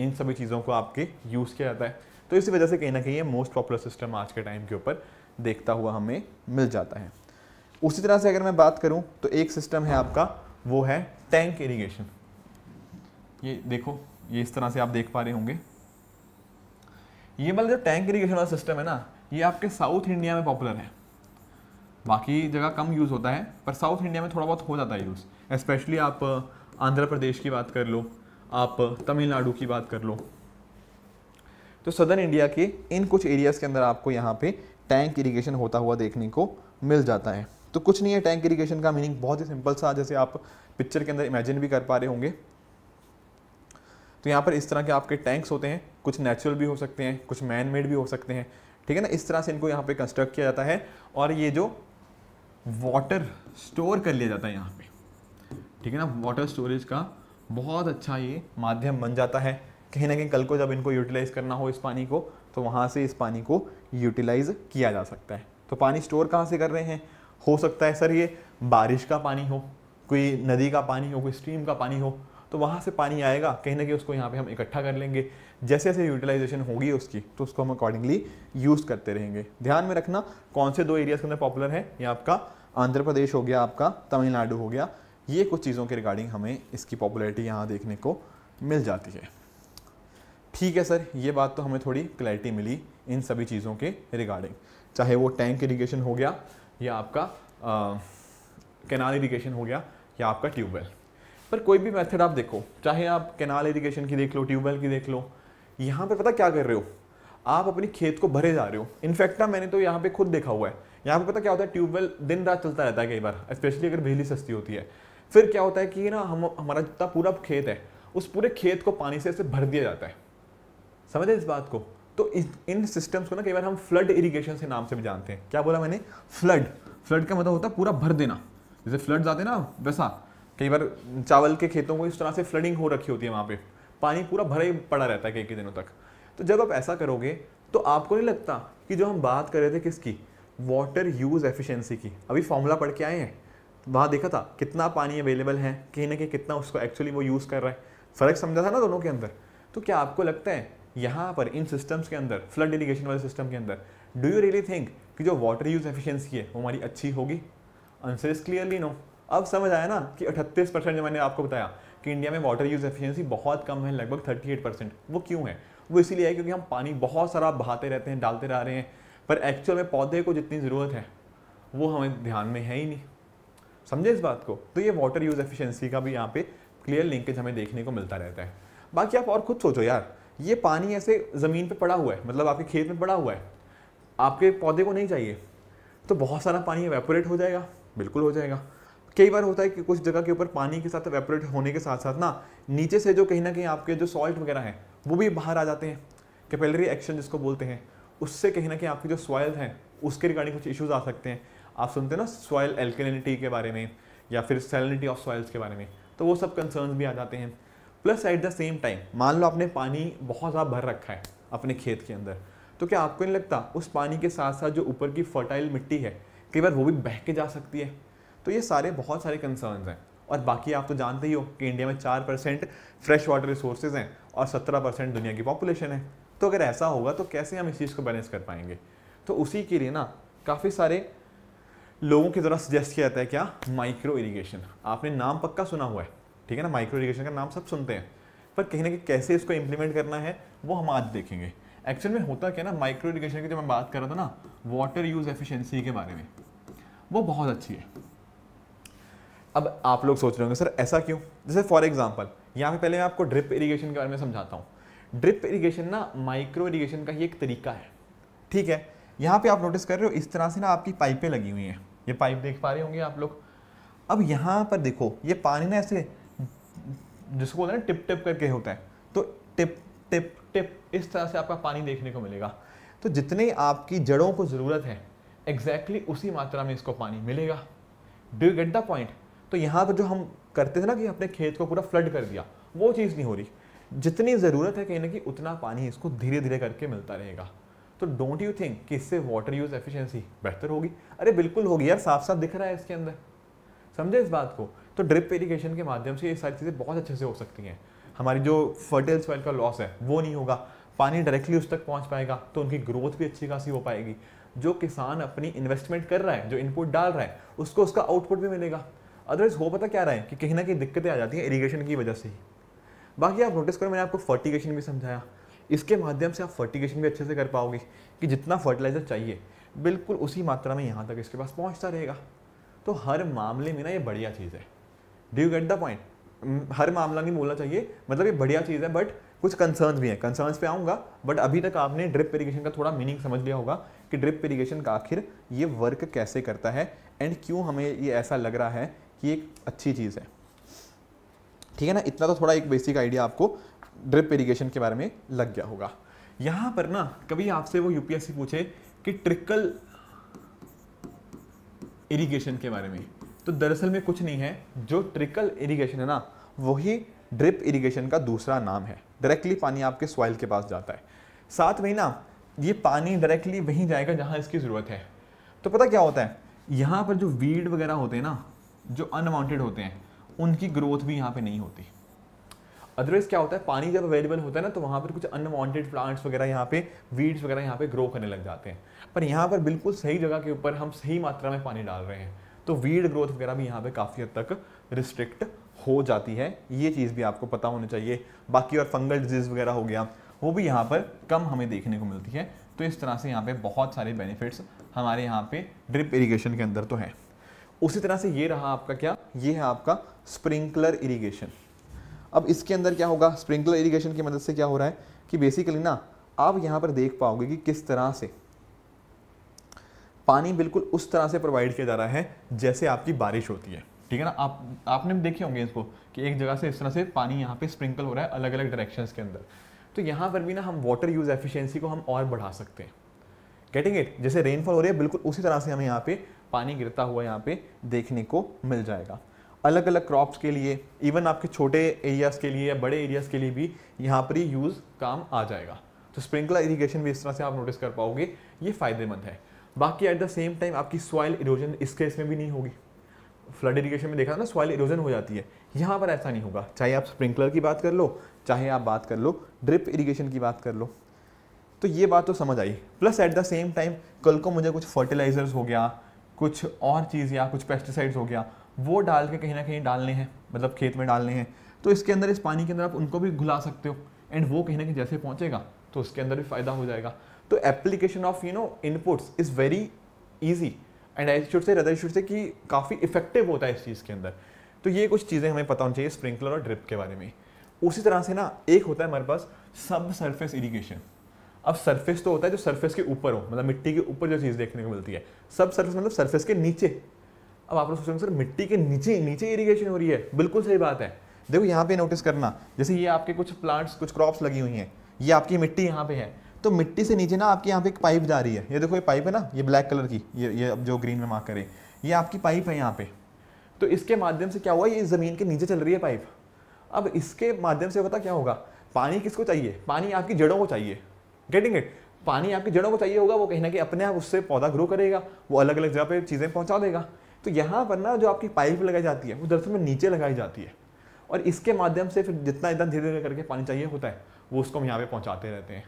इन सभी चीज़ों को आपके यूज़ किया जाता है तो इसी वजह से कहीं ना कहीं ये मोस्ट पॉपुलर सिस्टम आज के टाइम के ऊपर देखता हुआ हमें मिल जाता है उसी तरह से अगर मैं बात करूँ तो एक सिस्टम है आपका वो है टैंक इरीगेशन ये देखो ये इस तरह से आप देख पा रहे होंगे ये वाला जो टैंक इरीगेशन वाला सिस्टम है ना ये आपके साउथ इंडिया में पॉपुलर है बाकी जगह कम यूज़ होता है पर साउथ इंडिया में थोड़ा बहुत हो जाता है यूज़ स्पेशली आप आंध्र प्रदेश की बात कर लो आप तमिलनाडु की बात कर लो तो सदर्न इंडिया के इन कुछ एरियाज़ के अंदर आपको यहाँ पे टैंक इरिगेशन होता हुआ देखने को मिल जाता है तो कुछ नहीं है टैंक इरिगेशन का मीनिंग बहुत ही सिंपल सा जैसे आप पिक्चर के अंदर इमेजिन भी कर पा रहे होंगे तो यहाँ पर इस तरह के आपके टैंक्स होते हैं कुछ नेचुरल भी हो सकते हैं कुछ मैन मेड भी हो सकते हैं ठीक है ना इस तरह से इनको यहाँ पे कंस्ट्रक्ट किया जाता है और ये जो वाटर स्टोर कर लिया जाता है यहाँ पे ठीक है ना वाटर स्टोरेज का बहुत अच्छा ये माध्यम बन जाता है कहीं ना कहीं कल को जब इनको यूटिलाइज़ करना हो इस पानी को तो वहाँ से इस पानी को यूटिलाइज़ किया जा सकता है तो पानी स्टोर कहाँ से कर रहे हैं हो सकता है सर ये बारिश का पानी हो कोई नदी का पानी हो कोई स्ट्रीम का पानी हो तो वहाँ से पानी आएगा कहीं ना कहीं उसको यहाँ पे हम इकट्ठा कर लेंगे जैसे जैसे यूटिलाइजेशन होगी उसकी तो उसको हम अकॉर्डिंगली यूज़ करते रहेंगे ध्यान में रखना कौन से दो एरियाज़ के अंदर पॉपुलर है ये आपका आंध्र प्रदेश हो गया आपका तमिलनाडु हो गया ये कुछ चीज़ों के रिगार्डिंग हमें इसकी पॉपुलैरिटी यहाँ देखने को मिल जाती है ठीक है सर ये बात तो हमें थोड़ी क्लैरिटी मिली इन सभी चीज़ों के रिगार्डिंग चाहे वो टैंक इरीगेशन हो गया या आपका कैनाल इरीगेशन हो गया या आपका ट्यूबवेल पर कोई भी मेथड आप देखो चाहे आप कैनाल इरीगेशन की देख लो ट्यूबवेल की देख लो यहाँ पर पता क्या कर रहे हो आप अपने खेत को भरे जा रहे हो इनफैक्ट ना मैंने तो यहाँ पे खुद देखा हुआ है यहाँ पे पता क्या होता है ट्यूबवेल दिन रात चलता रहता है कई बार स्पेशली अगर बिजली सस्ती होती है फिर क्या होता है कि ना हम हमारा जितना पूरा खेत है उस पूरे खेत को पानी से ऐसे भर दिया जाता है समझे इस बात को तो इस, इन सिस्टम्स को ना कई बार हम फ्लड इरिगेशन से नाम से भी जानते हैं क्या बोला मैंने फ्लड फ्लड का मतलब होता है पूरा भर देना जैसे फ्लड आते ना वैसा कई बार चावल के खेतों को इस तरह से फ्लडिंग हो रखी होती है वहाँ पे पानी पूरा भरा ही पड़ा रहता है कई कई दिनों तक तो जब आप ऐसा करोगे तो आपको नहीं लगता कि जो हम बात कर रहे थे किसकी वाटर यूज़ एफिशिएंसी की अभी फॉर्मूला पढ़ के आए हैं तो वहाँ देखा था कितना पानी अवेलेबल है कहीं ना कहीं कितना उसको एक्चुअली वो यूज़ कर रहा है फ़र्क समझा था ना दोनों के अंदर तो क्या आपको लगता है यहाँ पर इन सिस्टम्स के अंदर फ्लड इरीगेशन वाले सिस्टम के अंदर डू यू रियली थिंक कि जो वाटर यूज़ एफिशिएंसी है वो हमारी अच्छी होगी आंसर इज क्लियरली नो अब समझ आया ना कि अठतीस परसेंट जो मैंने आपको बताया कि इंडिया में वाटर यूज़ एफिशिएंसी बहुत कम है लगभग थर्टी एट परसेंट वो क्यों है वो इसीलिए है क्योंकि हम पानी बहुत सारा बहाते रहते हैं डालते रह रहे हैं पर एक्चुअल में पौधे को जितनी ज़रूरत है वो हमें ध्यान में है ही नहीं समझे इस बात को तो ये वाटर यूज एफिशिएंसी का भी यहाँ पे क्लियर लिंकेज हमें देखने को मिलता रहता है बाकी आप और खुद सोचो यार ये पानी ऐसे ज़मीन पे पड़ा हुआ है मतलब आपके खेत में पड़ा हुआ है आपके पौधे को नहीं चाहिए तो बहुत सारा पानी वेपोरेट हो जाएगा बिल्कुल हो जाएगा कई बार होता है कि कुछ जगह के ऊपर पानी के साथ वेपोरेट होने के साथ साथ ना नीचे से जो कहीं ना कहीं आपके जो सॉल्ट वगैरह हैं वो भी बाहर आ जाते हैं कैपेलरी एक्शन जिसको बोलते हैं उससे कहीं ना कहीं आपकी जो सॉयल हैं उसके रिगार्डिंग कुछ इश्यूज आ सकते हैं आप सुनते ना सॉयल एल्कलिनिटी के बारे में या फिर सैलिनिटी ऑफ सॉइल्स के बारे में तो वो सब कंसर्न भी आ जाते हैं plus at the same time मान लो आपने पानी बहुत ज़्यादा भर रखा है अपने खेत के अंदर तो क्या आपको नहीं लगता उस पानी के साथ साथ जो ऊपर की फर्टाइल मिट्टी है कई बार वो भी बह के जा सकती है तो ये सारे बहुत सारे कंसर्न्स हैं और बाकी आप तो जानते ही हो कि इंडिया में चार परसेंट फ्रेश वाटर रिसोर्सेज हैं और सत्रह परसेंट दुनिया की पॉपुलेशन है तो अगर ऐसा होगा तो कैसे हम इस चीज़ को बैलेंस कर पाएंगे तो उसी के लिए ना काफ़ी सारे लोगों के द्वारा सजेस्ट किया जाता है क्या माइक्रो इरीगेशन आपने नाम पक्का सुना हुआ है ठीक है ना माइक्रो इरीगेशन का नाम सब सुनते हैं पर कहीं ना कहीं कैसे इसको इम्प्लीमेंट करना है वो हम आज देखेंगे एक्चुअल में होता क्या ना माइक्रो इरीगेशन की जब मैं बात कर रहा था ना वाटर यूज़ एफिशिएंसी के बारे में वो बहुत अच्छी है अब आप लोग सोच रहे होंगे सर ऐसा क्यों जैसे फॉर एग्जाम्पल यहाँ पे पहले मैं आपको ड्रिप इरीगेशन के बारे में समझाता हूँ ड्रिप इरीगेशन ना माइक्रो इरीगेशन का ही एक तरीका है ठीक है यहाँ पे आप नोटिस कर रहे हो इस तरह से ना आपकी पाइपें लगी हुई हैं ये पाइप देख पा रहे होंगे आप लोग अब यहाँ पर देखो ये पानी ना ऐसे जिसको बोलते हैं टिप टिप करके होता है तो टिप टिप टिप इस तरह से आपका पानी देखने को मिलेगा तो जितने आपकी जड़ों को ज़रूरत है एग्जैक्टली exactly उसी मात्रा में इसको पानी मिलेगा do you get the point तो यहाँ पर जो हम करते थे ना कि अपने खेत को पूरा फ्लड कर दिया वो चीज़ नहीं हो रही जितनी ज़रूरत है कहीं ना कि उतना पानी इसको धीरे धीरे करके मिलता रहेगा तो डोंट यू थिंक कि इससे वाटर यूज़ एफिशिएंसी बेहतर होगी अरे बिल्कुल होगी यार साफ साफ दिख रहा है इसके अंदर समझे इस बात को तो ड्रिप इरीगेशन के माध्यम से ये सारी चीज़ें बहुत अच्छे से हो सकती हैं हमारी जो फर्टाइल सॉइल का लॉस है वो नहीं होगा पानी डायरेक्टली उस तक पहुंच पाएगा तो उनकी ग्रोथ भी अच्छी खासी हो पाएगी जो किसान अपनी इन्वेस्टमेंट कर रहा है जो इनपुट डाल रहा है उसको उसका आउटपुट भी मिलेगा अदरवाइज हो पता क्या रहा है कि कहीं ना कहीं दिक्कतें आ जाती हैं इरीगेशन की वजह से ही बाकी आप नोटिस करो मैंने आपको फर्टिगेशन भी समझाया इसके माध्यम से आप फर्टिगेशन भी अच्छे से कर पाओगे कि जितना फर्टिलाइज़र चाहिए बिल्कुल उसी मात्रा में यहाँ तक इसके पास पहुँचता रहेगा तो हर मामले में ना ये बढ़िया चीज़ है do you get the point हर मामला नहीं बोलना चाहिए मतलब ये बढ़िया चीज़ है बट कुछ कंसर्न्स भी हैं कंसर्न्स पे आऊँगा बट अभी तक आपने ड्रिप इरीगेशन का थोड़ा मीनिंग समझ लिया होगा कि ड्रिप इरीगेशन का आखिर ये वर्क कैसे करता है एंड क्यों हमें ये ऐसा लग रहा है कि एक अच्छी चीज़ है ठीक है ना इतना तो थोड़ा एक बेसिक आइडिया आपको ड्रिप इरिगेशन के बारे में लग गया होगा यहाँ पर ना कभी आपसे वो यूपीएससी पूछे कि ट्रिकल इरिगेशन के बारे में तो दरअसल में कुछ नहीं है जो ट्रिकल इरिगेशन है ना वही ड्रिप इरिगेशन का दूसरा नाम है डायरेक्टली पानी आपके सॉइल के पास जाता है साथ में ना ये पानी डायरेक्टली वहीं जाएगा जहाँ इसकी ज़रूरत है तो पता क्या होता है यहाँ पर जो वीड वगैरह होते हैं ना जो अनवांटेड होते हैं उनकी ग्रोथ भी यहाँ पे नहीं होती अदरवाइज क्या होता है पानी जब अवेलेबल होता है ना तो वहाँ पर कुछ अनवांटेड प्लांट्स वगैरह यहाँ पे वीड्स वगैरह यहाँ पे ग्रो करने लग जाते हैं पर यहाँ पर बिल्कुल सही जगह के ऊपर हम सही मात्रा में पानी डाल रहे हैं तो वीड ग्रोथ वगैरह भी यहाँ पे काफ़ी हद तक रिस्ट्रिक्ट हो जाती है ये चीज़ भी आपको पता होनी चाहिए बाकी और फंगल डिजीज़ वगैरह हो गया वो भी यहाँ पर कम हमें देखने को मिलती है तो इस तरह से यहाँ पर बहुत सारे बेनिफिट्स हमारे यहाँ पर ड्रिप इरीगेशन के अंदर तो हैं उसी तरह से ये रहा आपका क्या ये है आपका स्प्रिंकलर इरीगेशन अब इसके अंदर क्या होगा स्प्रिंकलर इरीगेशन की मदद से क्या हो रहा है कि बेसिकली ना आप यहाँ पर देख पाओगे कि किस तरह से पानी बिल्कुल उस तरह से प्रोवाइड किया जा रहा है जैसे आपकी बारिश होती है ठीक है ना आप आपने देखे होंगे इसको कि एक जगह से इस तरह से पानी यहाँ पे स्प्रिंकल हो रहा है अलग अलग डायरेक्शन के अंदर तो यहाँ पर भी ना हम वाटर यूज़ एफिशिएंसी को हम और बढ़ा सकते हैं गेटिंग इट जैसे रेनफॉल हो रही है बिल्कुल उसी तरह से हमें यहाँ पे पानी गिरता हुआ यहाँ पे देखने को मिल जाएगा अलग अलग क्रॉप्स के लिए इवन आपके छोटे एरियाज़ के लिए या बड़े एरियाज़ के लिए भी यहाँ पर ही यूज़ काम आ जाएगा तो स्प्रिंकलर इरीगेशन भी इस तरह से आप नोटिस कर पाओगे ये फ़ायदेमंद है बाकी एट द सेम टाइम आपकी सॉइल इरोजन इस केस में भी नहीं होगी फ्लड इरीगेशन में देखा ना सॉइल इरोजन हो जाती है यहाँ पर ऐसा नहीं होगा चाहे आप स्प्रिंकलर की बात कर लो चाहे आप बात कर लो ड्रिप इरीगेशन की बात कर लो तो ये बात तो समझ आई plus at the same time कल को मुझे कुछ फर्टिलाइजर्स हो गया कुछ और चीज़ या कुछ पेस्टिसाइड्स हो गया वो डाल के कहीं ना कहीं डालने हैं मतलब खेत में डालने हैं तो इसके अंदर इस पानी के अंदर आप उनको भी घुला सकते हो एंड वो कहीं ना कहीं जैसे पहुंचेगा तो उसके अंदर भी फ़ायदा हो जाएगा तो application of you know inputs is very easy and I should say rather should say कि काफ़ी इफेक्टिव होता है इस चीज़ के अंदर तो ये कुछ चीज़ें हमें पता होनी चाहिए स्प्रिंकलर और ड्रिप के बारे में उसी तरह से ना एक होता है हमारे पास सब सरफेस इरीगेशन अब सरफेस तो होता है जो सरफेस के ऊपर हो मतलब मिट्टी के ऊपर जो चीज़ देखने को मिलती है सब सरफेस मतलब सरफेस के नीचे अब आप लोग सोचेंगे सर मिट्टी के नीचे नीचे इरीगेशन हो रही है बिल्कुल सही बात है देखो यहाँ पे नोटिस करना जैसे ये आपके कुछ प्लांट्स कुछ क्रॉप्स लगी हुई हैं ये आपकी मिट्टी यहाँ पे है तो मिट्टी से नीचे ना आपके यहाँ पे एक पाइप जा रही है ये देखो ये पाइप है ना ये ब्लैक कलर की ये ये अब जो ग्रीन में मार्क करें ये आपकी पाइप है यहाँ पे तो इसके माध्यम से क्या हुआ ये ज़मीन के नीचे चल रही है पाइप अब इसके माध्यम से पता क्या होगा पानी किसको चाहिए पानी आपकी जड़ों को चाहिए गेटिंग इट पानी आपकी जड़ों को चाहिए होगा वो कहीं ना कहीं अपने आप उससे पौधा ग्रो करेगा वो अलग अलग जगह पे चीज़ें पहुंचा देगा तो यहाँ पर ना जो आपकी पाइप लगाई जाती है वो दरअसल में नीचे लगाई जाती है और इसके माध्यम से फिर जितना इतना धीरे धीरे करके पानी चाहिए होता है वो उसको हम यहाँ पे पहुँचाते रहते हैं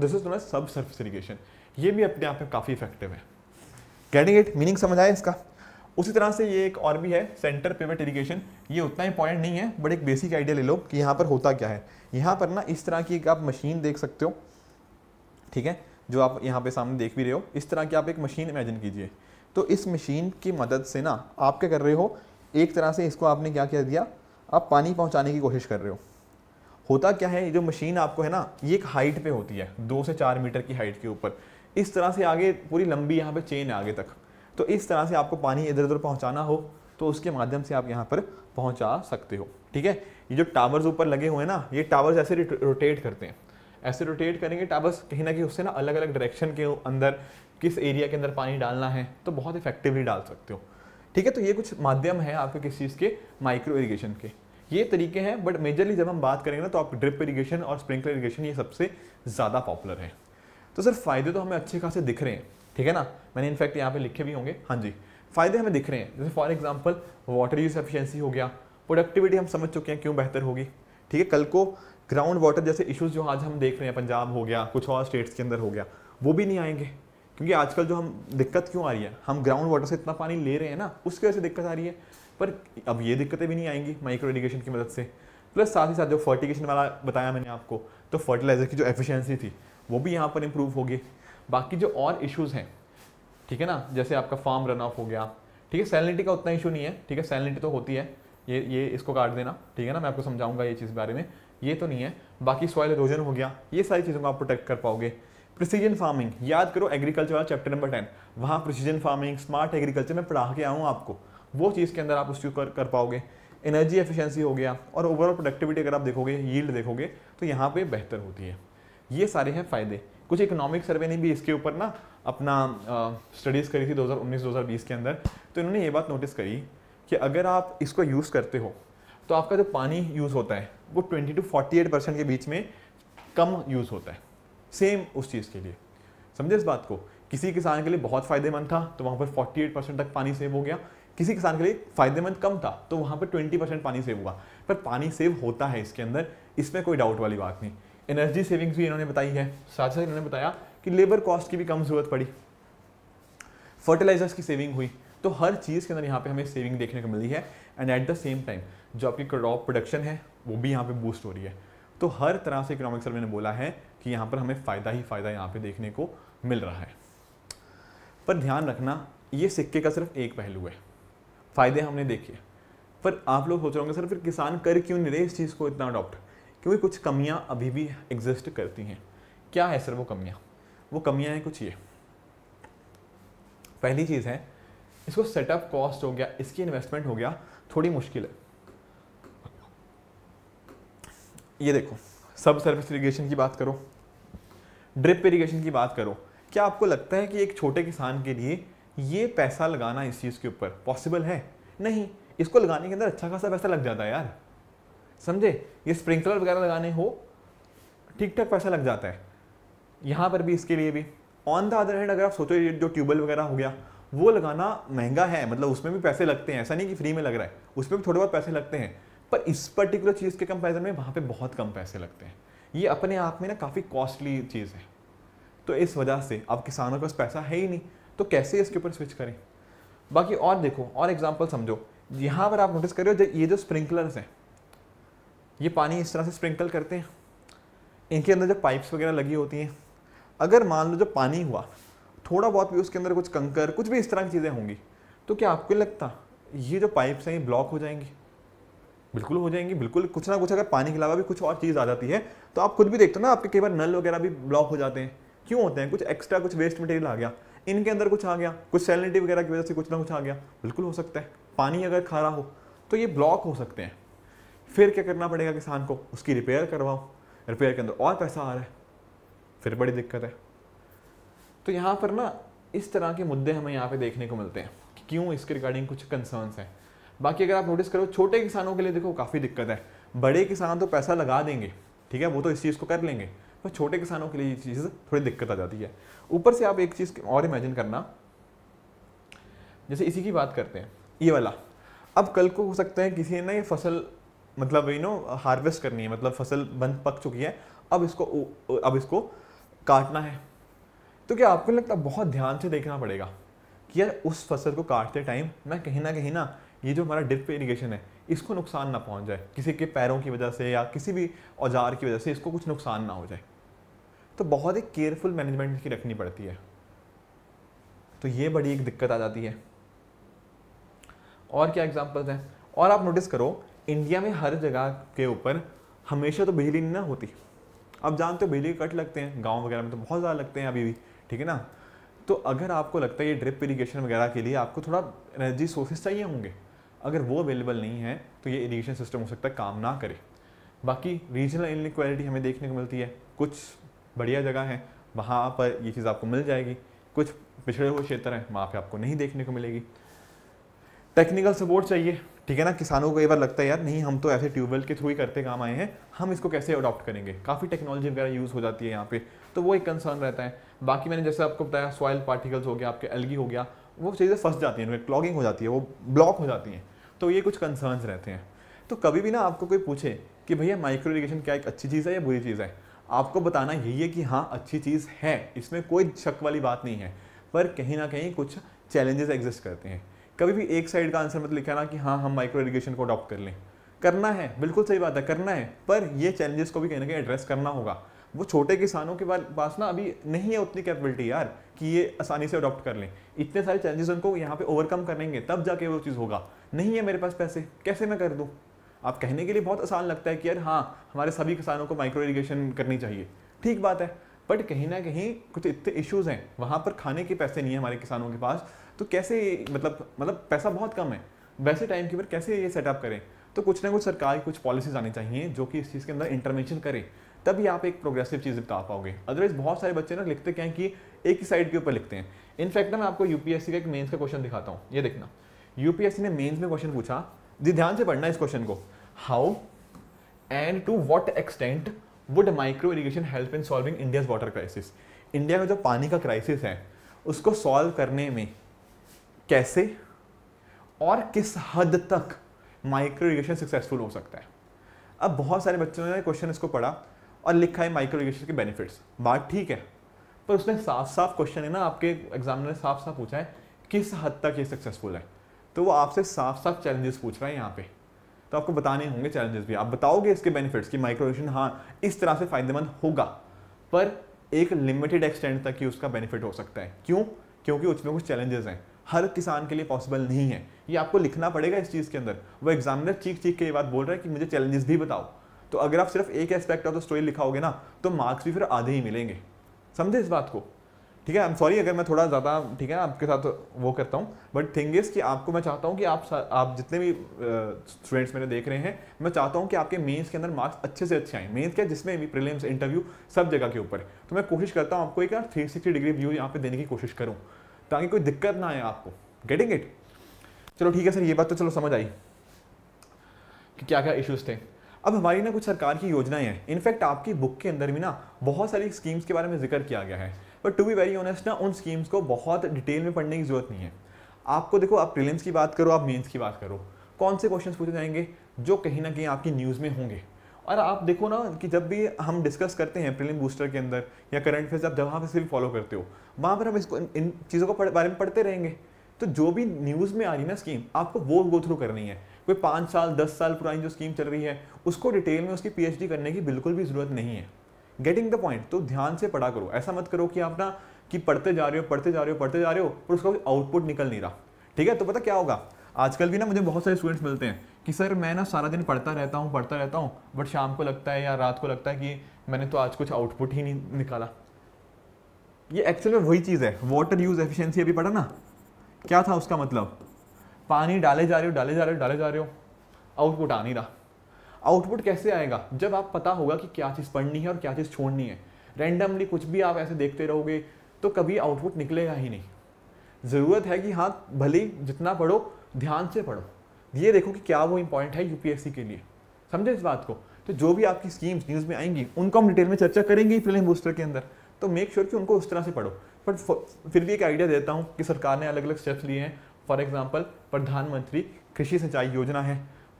this is known subsurface irrigation ये भी अपने आप में काफ़ी इफेक्टिव है गेटिंग इट मीनिंग समझ आए इसका उसी तरह से ये एक और भी है सेंटर पेमेंट इरीगेशन ये उतना इंपॉर्टेंट नहीं है बट एक बेसिक आइडिया ले लो कि यहाँ पर होता क्या है यहाँ पर ना इस तरह की एक आप मशीन देख सकते हो ठीक है जो आप यहाँ पे सामने देख भी रहे हो इस तरह की आप एक मशीन इमेजिन कीजिए तो इस मशीन की मदद से ना आप क्या कर रहे हो एक तरह से इसको आपने क्या कर दिया आप पानी पहुँचाने की कोशिश कर रहे हो होता क्या है ये जो मशीन आपको है ना ये एक हाइट पे होती है दो से चार मीटर की हाइट के ऊपर इस तरह से आगे पूरी लंबी यहाँ पे चेन है आगे तक तो इस तरह से आपको पानी इधर उधर पहुँचाना हो तो उसके माध्यम से आप यहाँ पर पहुँचा सकते हो ठीक है ये जो टावर्स ऊपर लगे हुए हैं ना ये टावर्स ऐसे रोटेट करते हैं ऐसे रोटेट करेंगे टावर्स कहीं ना कहीं उससे ना अलग अलग डायरेक्शन के अंदर किस एरिया के अंदर पानी डालना है तो बहुत इफेक्टिवली डाल सकते हो ठीक है तो ये कुछ माध्यम है आपके किस चीज़ के माइक्रो इरीगेशन के ये तरीके हैं बट मेजरली जब हम बात करेंगे ना तो आप ड्रिप इरीगेशन और स्प्रिंकलर इरीगेशन ये सबसे ज़्यादा पॉपुलर है तो सर फ़ायदे तो हमें अच्छे खासे दिख रहे हैं ठीक है ना मैंने इनफैक्ट यहाँ पे लिखे भी होंगे हाँ जी फ़ायदे हमें दिख रहे हैं जैसे for example water use efficiency हो गया प्रोडक्टिविटी हम समझ चुके हैं क्यों बेहतर होगी ठीक है कल को ग्राउंड वाटर जैसे इशूज़ जो आज हम देख रहे हैं पंजाब हो गया कुछ और स्टेट्स के अंदर हो गया वो भी नहीं आएंगे क्योंकि आजकल जो हम दिक्कत क्यों आ रही है हम ग्राउंड वाटर से इतना पानी ले रहे हैं ना उसकी वजह से दिक्कत आ रही है पर अब ये दिक्कतें भी नहीं आएंगी माइक्रो इरीगेशन की मदद से प्लस साथ ही साथ जो फर्टिगेशन वाला बताया मैंने आपको तो फर्टिलाइज़र की जो एफिशिएंसी थी वो भी यहाँ पर इम्प्रूव होगी बाकी जो और इश्यूज़ हैं ठीक है ना जैसे आपका फार्म रन ऑफ हो गया ठीक है सैलिनिटी का उतना इशू नहीं है ठीक है सैलिनिटी तो होती है ये ये इसको काट देना ठीक है ना मैं आपको समझाऊंगा ये चीज़ बारे में ये तो नहीं है बाकी सॉयल इरोजन हो गया ये सारी चीज़ों को आप प्रोटेक्ट कर पाओगे प्रिसीजन फार्मिंग याद करो एग्रीकल्चर वाला चैप्टर नंबर टेन वहाँ प्रिसीजन फार्मिंग स्मार्ट एग्रीकल्चर में पढ़ा के आऊँ आपको वो चीज़ के अंदर आप उसको कर, कर पाओगे एनर्जी एफिशिएंसी हो गया और ओवरऑल प्रोडक्टिविटी अगर आप देखोगे यील्ड देखोगे तो यहाँ पे बेहतर होती है ये सारे हैं फ़ायदे कुछ इकोनॉमिक सर्वे ने भी इसके ऊपर ना अपना स्टडीज़ करी थी 2019-2020 के अंदर तो इन्होंने ये बात नोटिस करी कि अगर आप इसको यूज़ करते हो तो आपका जो पानी यूज़ होता है वो ट्वेंटी टू फोर्टी परसेंट के बीच में कम यूज़ होता है सेम उस चीज़ के लिए समझे इस बात को किसी किसान के लिए बहुत फायदेमंद था तो वहाँ पर 48 परसेंट तक पानी सेव हो गया किसी किसान के लिए फायदेमंद कम था तो वहाँ पर 20 परसेंट पानी सेव हुआ पर पानी सेव होता है इसके अंदर इसमें कोई डाउट वाली बात नहीं एनर्जी सेविंग्स भी इन्होंने बताई है साथ साथ इन्होंने बताया कि लेबर कॉस्ट की भी कम जरूरत पड़ी फर्टिलाइजर्स की सेविंग हुई तो हर चीज़ के अंदर यहाँ पे हमें सेविंग देखने को मिली है and at the same time जो आपकी क्रॉप प्रोडक्शन है वो भी यहाँ पे बूस्ट हो रही है तो हर तरह से इकोनॉमिक सर्वे ने बोला है कि यहाँ पर हमें फ़ायदा ही फ़ायदा यहाँ पे देखने को मिल रहा है पर ध्यान रखना ये सिक्के का सिर्फ एक पहलू है फ़ायदे हमने देखे पर आप लोग सोच रहे होंगे सर फिर किसान कर क्यों नहीं रहे इस चीज़ को इतना अडॉप्ट क्योंकि कुछ कमियाँ अभी भी एग्जिस्ट करती हैं क्या है सर वो कमियाँ वो कमियाँ हैं कुछ ये पहली चीज़ है इसको सेटअप कॉस्ट हो गया इसकी इन्वेस्टमेंट हो गया थोड़ी मुश्किल है ये देखो सब सर्विस इरीगेशन की बात करो ड्रिप इरीगेशन की बात करो क्या आपको लगता है कि एक छोटे किसान के लिए ये पैसा लगाना इस चीज़ के ऊपर पॉसिबल है नहीं इसको लगाने के अंदर अच्छा खासा पैसा लग जाता है यार समझे ये स्प्रिंकलर वगैरह लगाने हो ठीक ठाक पैसा लग जाता है यहाँ पर भी इसके लिए भी ऑन द अदर हैंड अगर आप सोचो ये जो ट्यूबवेल वगैरह हो गया वो लगाना महंगा है मतलब उसमें भी पैसे लगते हैं ऐसा नहीं कि फ्री में लग रहा है उसमें भी थोड़े बहुत पैसे लगते हैं पर इस पर्टिकुलर चीज़ के कंपैरिजन में वहाँ पे बहुत कम पैसे लगते हैं ये अपने आप में ना काफ़ी कॉस्टली चीज़ है तो इस वजह से अब किसानों के पास पैसा है ही नहीं तो कैसे इसके ऊपर स्विच करें बाकी और देखो और एग्जाम्पल समझो यहाँ पर आप नोटिस कर रहे हो ये जो स्प्रिंकलर्स हैं ये पानी इस तरह से स्प्रिंकल करते हैं इनके अंदर जो पाइप्स वगैरह लगी होती हैं अगर मान लो जो पानी हुआ थोड़ा बहुत भी उसके अंदर कुछ कंकर कुछ भी इस तरह की चीज़ें होंगी तो क्या आपको लगता ये जो पाइप्स हैं ये ब्लॉक हो जाएंगी बिल्कुल हो जाएंगी बिल्कुल कुछ ना कुछ अगर पानी के अलावा भी कुछ और चीज़ आ जाती है तो आप खुद भी देखते हो ना आपके कई बार नल वगैरह भी ब्लॉक हो जाते हैं क्यों होते हैं कुछ एक्स्ट्रा कुछ वेस्ट मटेरियल आ गया इनके अंदर कुछ आ गया कुछ सैलिनिटी वगैरह की वजह से कुछ ना कुछ आ गया बिल्कुल हो सकता है पानी अगर खारा हो तो ये ब्लॉक हो सकते हैं फिर क्या करना पड़ेगा किसान को उसकी रिपेयर करवाओ रिपेयर के अंदर और पैसा आ रहा है फिर बड़ी दिक्कत है तो यहाँ पर ना इस तरह के मुद्दे हमें यहाँ पे देखने को मिलते हैं कि क्यों इसके रिगार्डिंग कुछ कंसर्न्स हैं बाकी अगर आप नोटिस करो छोटे किसानों के लिए देखो काफ़ी दिक्कत है बड़े किसान तो पैसा लगा देंगे ठीक है वो तो इस चीज़ को कर लेंगे पर छोटे किसानों के लिए ये चीज़ थोड़ी दिक्कत आ जाती है ऊपर से आप एक चीज़ और इमेजिन करना जैसे इसी की बात करते हैं ये वाला अब कल को हो सकता है किसी ने ये फसल मतलब यू नो हार्वेस्ट करनी है मतलब फसल बंद पक चुकी है अब इसको अब इसको काटना है तो क्या आपको लगता है बहुत ध्यान से देखना पड़ेगा कि यार उस फसल को काटते टाइम मैं कहीं ना कहीं ना ये जो हमारा ड्रिप इरीगेशन है इसको नुकसान ना पहुंच जाए किसी के पैरों की वजह से या किसी भी औजार की वजह से इसको कुछ नुकसान ना हो जाए तो बहुत ही केयरफुल मैनेजमेंट की रखनी पड़ती है तो ये बड़ी एक दिक्कत आ जाती है और क्या एग्जाम्पल्स हैं और आप नोटिस करो इंडिया में हर जगह के ऊपर हमेशा तो बिजली ना होती अब जानते हो बिजली कट लगते हैं गांव वगैरह में तो बहुत ज़्यादा लगते हैं अभी भी ठीक है ना तो अगर आपको लगता है ये ड्रिप इरीगेशन वगैरह के लिए आपको थोड़ा एनर्जी सोर्सेस चाहिए होंगे अगर वो अवेलेबल नहीं है तो ये इरीगेशन सिस्टम हो सकता है काम ना करे बाकी रीजनल इनक्वालिटी हमें देखने को मिलती है कुछ बढ़िया जगह है वहाँ पर ये चीज़ आपको मिल जाएगी कुछ पिछड़े हुए क्षेत्र हैं वहाँ पर आपको नहीं देखने को मिलेगी टेक्निकल सपोर्ट चाहिए ठीक है ना किसानों को एक बार लगता है यार नहीं हम तो ऐसे ट्यूबवेल के थ्रू ही करते काम आए हैं हम इसको कैसे अडॉप्ट करेंगे काफ़ी टेक्नोलॉजी वगैरह यूज़ हो जाती है यहाँ पे तो वो एक कंसर्न रहता है बाकी मैंने जैसे आपको बताया सॉयल पार्टिकल्स हो गया आपके एलगी हो गया वो चीज़ें फंस जाती हैं उनमें क्लॉगिंग हो जाती है वो ब्लॉक हो जाती हैं तो ये कुछ कंसर्न्स रहते हैं तो कभी भी ना आपको कोई पूछे कि भैया माइक्रो इरीगेशन क्या एक अच्छी चीज़ है या बुरी चीज़ है आपको बताना यही है कि हाँ अच्छी चीज़ है इसमें कोई शक वाली बात नहीं है पर कहीं ना कहीं कुछ चैलेंजेस एग्जिस्ट करते हैं कभी भी एक साइड का आंसर मत लिखा ना कि हाँ हम माइक्रो इरीगेशन को अडॉप्ट कर लें करना है बिल्कुल सही बात है करना है पर ये चैलेंजेस को भी कहीं ना कहीं एड्रेस करना होगा वो छोटे किसानों के पास ना अभी नहीं है उतनी कैपेबिलिटी यार कि ये आसानी से अडॉप्ट कर लें इतने सारे चैलेंजेस उनको यहाँ पे ओवरकम करेंगे तब जाके वो चीज़ होगा नहीं है मेरे पास पैसे कैसे मैं कर दूँ आप कहने के लिए बहुत आसान लगता है कि यार हाँ हमारे सभी किसानों को माइक्रो इरीगेशन करनी चाहिए ठीक बात है बट कहीं ना कहीं कुछ इतने इश्यूज़ हैं वहाँ पर खाने के पैसे नहीं है हमारे किसानों के पास तो कैसे मतलब मतलब पैसा बहुत कम है वैसे टाइम के ऊपर कैसे ये सेटअप करें तो कुछ ना कुछ सरकार की कुछ पॉलिसीज आनी चाहिए जो कि इस चीज़ के अंदर इंटरवेंशन करें तभी आप एक प्रोग्रेसिव चीज़ बता पाओगे अदरवाइज बहुत सारे बच्चे ना लिखते क्या हैं कि एक ही साइड के ऊपर लिखते हैं इनफैक्ट ना मैं आपको यूपीएससी का एक मेंस का क्वेश्चन दिखाता हूँ ये देखना यूपीएससी ने मेंस में क्वेश्चन पूछा जी ध्यान से पढ़ना इस क्वेश्चन को how and to what extent would micro irrigation help in solving India's water crisis India में जो पानी का क्राइसिस है उसको सॉल्व करने में कैसे और किस हद तक माइक्रो इरीगेशन सक्सेसफुल हो सकता है अब बहुत सारे बच्चों ने क्वेश्चन इसको पढ़ा और लिखा है माइक्रो इरीगेशन के बेनिफिट्स बात ठीक है पर उसने साफ साफ क्वेश्चन है ना आपके एग्जामिनर ने साफ साफ पूछा है किस हद तक ये सक्सेसफुल है तो वो आपसे साफ साफ चैलेंजेस पूछ रहा है यहाँ पे तो आपको बताने होंगे चैलेंजेस भी आप बताओगे इसके बेनिफिट्स कि माइक्रोवेशन हाँ इस तरह से फायदेमंद होगा पर एक लिमिटेड एक्सटेंड तक ही उसका बेनिफिट हो सकता है क्यों क्योंकि उसमें कुछ चैलेंजेस हैं हर किसान के लिए पॉसिबल नहीं है ये आपको लिखना पड़ेगा इस चीज़ के अंदर वो एग्जामिनर चीख चीख के ये बात बोल रहा है कि मुझे चैलेंजेस भी बताओ तो अगर आप सिर्फ एक एस्पेक्ट ऑफ द स्टोरी लिखाओगे ना तो मार्क्स भी फिर आधे ही मिलेंगे समझे इस बात को ठीक है आई एम सॉरी अगर मैं थोड़ा ज़्यादा ठीक है आपके साथ वो करता हूँ बट थिंग इज़ कि आपको मैं चाहता हूँ कि आप आप जितने भी स्टूडेंट्स मेरे देख रहे हैं मैं चाहता हूँ कि आपके मेंस के अंदर मार्क्स अच्छे से अच्छे आए मेंस क्या जिसमें भी प्रीलिम्स इंटरव्यू सब जगह के ऊपर है तो मैं कोशिश करता हूँ आपको एक थ्री सिक्सटी डिग्री व्यू यहाँ पर देने की कोशिश करूँ ताकि कोई दिक्कत ना आए आपको गेटिंग इट चलो ठीक है सर ये बात तो चलो समझ आई कि क्या क्या इश्यूज़ थे अब हमारी ना कुछ सरकार की योजनाएं हैं इनफैक्ट आपकी बुक के अंदर भी ना बहुत सारी स्कीम्स के बारे में जिक्र किया गया है but to be very honest ना उन स्कीम्स को बहुत डिटेल में पढ़ने की ज़रूरत नहीं है आपको देखो आप प्रीलिम्स की बात करो आप मेन्स की बात करो कौन से क्वेश्चन पूछे जाएंगे जो कहीं ना कहीं आपकी न्यूज़ में होंगे और आप देखो ना कि जब भी हम डिस्कस करते हैं प्रीलिम बूस्टर के अंदर या करंट अफेयर्स आप जब वहाँ पर सिर्फ फॉलो करते हो वहाँ पर हम इसको इन चीज़ों को बारे में पढ़ते रहेंगे तो जो भी न्यूज़ में आ रही ना स्कीम आपको वो गो थ्रू करनी है कोई पाँच साल दस साल पुरानी जो स्कीम चल रही है उसको डिटेल में उसकी पीएचडी करने की बिल्कुल भी ज़रूरत नहीं है गेटिंग द पॉइंट तो ध्यान से पढ़ा करो ऐसा मत करो कि आप ना कि पढ़ते जा रहे हो पढ़ते जा रहे हो पढ़ते जा रहे हो पर उसका आउटपुट निकल नहीं रहा ठीक है तो पता क्या होगा आजकल भी ना मुझे बहुत सारे स्टूडेंट्स मिलते हैं कि सर मैं ना सारा दिन पढ़ता रहता हूँ पढ़ता रहता हूँ बट शाम को लगता है या रात को लगता है कि मैंने तो आज कुछ आउटपुट ही नहीं निकाला ये एक्चुअल में वही चीज़ है वाटर यूज़ एफिशिएंसी अभी पढ़ा ना क्या था उसका मतलब पानी डाले जा रहे हो डाले जा रहे हो डाले जा रहे हो आउटपुट आ नहीं रहा आउटपुट कैसे आएगा जब आप पता होगा कि क्या चीज़ पढ़नी है और क्या चीज़ छोड़नी है रैंडमली कुछ भी आप ऐसे देखते रहोगे तो कभी आउटपुट निकलेगा ही नहीं ज़रूरत है कि हाँ भले जितना पढ़ो ध्यान से पढ़ो ये देखो कि क्या वो इंपॉर्टेंट है यूपीएससी के लिए समझे इस बात को तो जो भी आपकी स्कीम्स न्यूज़ में आएंगी उनको हम डिटेल में चर्चा करेंगे फिल्म बूस्टर के अंदर तो मेक श्योर sure कि उनको उस तरह से पढ़ो बट फिर भी एक आइडिया देता हूँ कि सरकार ने अलग अलग स्टेप्स लिए हैं फॉर एग्जाम्पल प्रधानमंत्री कृषि सिंचाई योजना है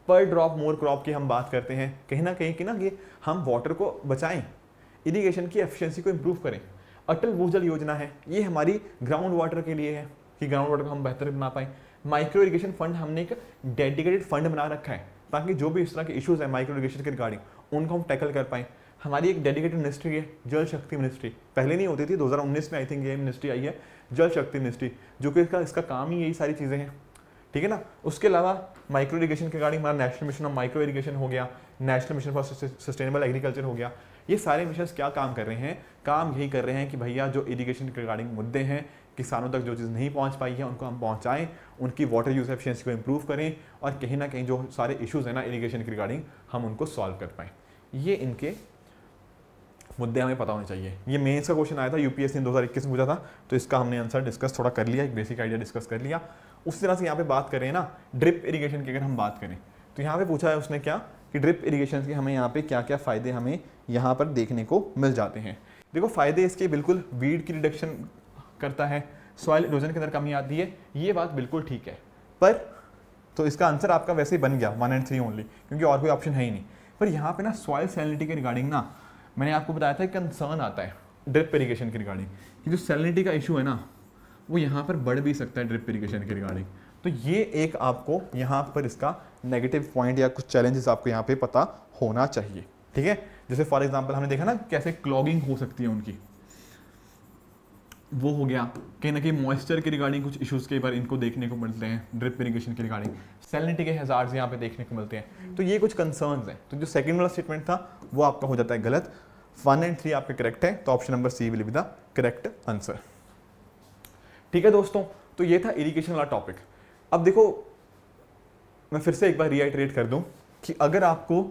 पर ड्रॉप मोर क्रॉप की हम बात करते हैं कहीं ना कहीं कि ना कि हम वाटर को बचाएं इरीगेशन की एफिशिएंसी को इम्प्रूव करें अटल भूजल योजना है ये हमारी ग्राउंड वाटर के लिए है कि ग्राउंड वाटर को हम बेहतर बना पाएं माइक्रो इरीगेशन फंड हमने एक डेडिकेटेड फंड बना रखा है ताकि जो भी इस तरह के इश्यूज़ हैं माइक्रो इरीगेशन के रिगार्डिंग उनको हम टैकल कर पाएँ हमारी एक डेडिकेटेड मिनिस्ट्री है जल शक्ति मिनिस्ट्री पहले नहीं होती थी 2019 में आई थिंक ये मिनिस्ट्री आई है जल शक्ति मिनिस्ट्री जो कि इसका इसका काम ही यही सारी चीज़ें हैं ठीक है ना उसके अलावा माइक्रो इरीगेशन के गाड़ी हमारा national mission of micro irrigation हो गया national mission for sustainable agriculture हो गया ये सारे मिशन क्या काम कर रहे हैं काम यही कर रहे हैं कि भैया जो इरीगेशन के रिगार्डिंग मुद्दे हैं किसानों तक जो चीज़ नहीं पहुंच पाई है उनको हम पहुंचाएं उनकी वाटर यूज एफिशिएंसी को इम्प्रूव करें और कहीं ना कहीं जो सारे इश्यूज़ हैं ना इरीगेशन के रिगार्डिंग हम उनको सॉल्व कर पाएँ ये इनके मुद्दे हमें पता होने चाहिए ये मेंस का क्वेश्चन आया था यूपीएससी ने इक्कीस में पूछा था तो इसका हमने आंसर डिस्कस थोड़ा कर लिया एक बेसिक आइडिया डिस्कस कर लिया उस तरह से यहाँ पे बात करें ना ड्रिप इरीगेशन की अगर हम बात करें तो यहाँ पे पूछा है उसने क्या कि ड्रिप इरीगेशन के हमें यहाँ पे क्या क्या फ़ायदे हमें यहाँ पर देखने को मिल जाते हैं देखो फ़ायदे इसके बिल्कुल वीड की रिडक्शन करता है सॉइल इरोजन के अंदर कमी आती है ये बात बिल्कुल ठीक है पर तो इसका आंसर आपका वैसे ही बन गया वन एंड थ्री ओनली क्योंकि और कोई ऑप्शन है ही नहीं पर यहाँ पे ना सॉइल सैलिनिटी के रिगार्डिंग ना मैंने आपको बताया था कंसर्न आता है ड्रिप इरीगेशन की रिगार्डिंग कि जो सैलिनिटी का इशू है ना वो यहाँ पर बढ़ भी सकता है ड्रिप इरीगेशन की रिगार्डिंग तो ये एक आपको यहाँ पर इसका नेगेटिव पॉइंट या कुछ चैलेंजेस आपको यहाँ पे पता होना चाहिए ठीक है जैसे फॉर एग्जाम्पल हमने देखा ना कैसे क्लॉगिंग हो सकती है उनकी वो हो गया कहीं ना कहीं मॉइस्चर के रिगार्डिंग कुछ इश्यूज के बार इनको देखने को मिलते हैं ड्रिप इरीगेशन के रिगार्डिंग सैलिनिटी के हजार्स यहाँ पे देखने को मिलते हैं तो ये कुछ कंसर्न्स हैं तो जो सेकंड वाला स्टेटमेंट था वो आपका हो जाता है गलत वन एंड थ्री आपके करेक्ट है तो option number C will be the correct answer ठीक है दोस्तों तो ये था इरीगेशन वाला टॉपिक अब देखो मैं फिर से एक बार रिआइटरेट कर दूं कि अगर आपको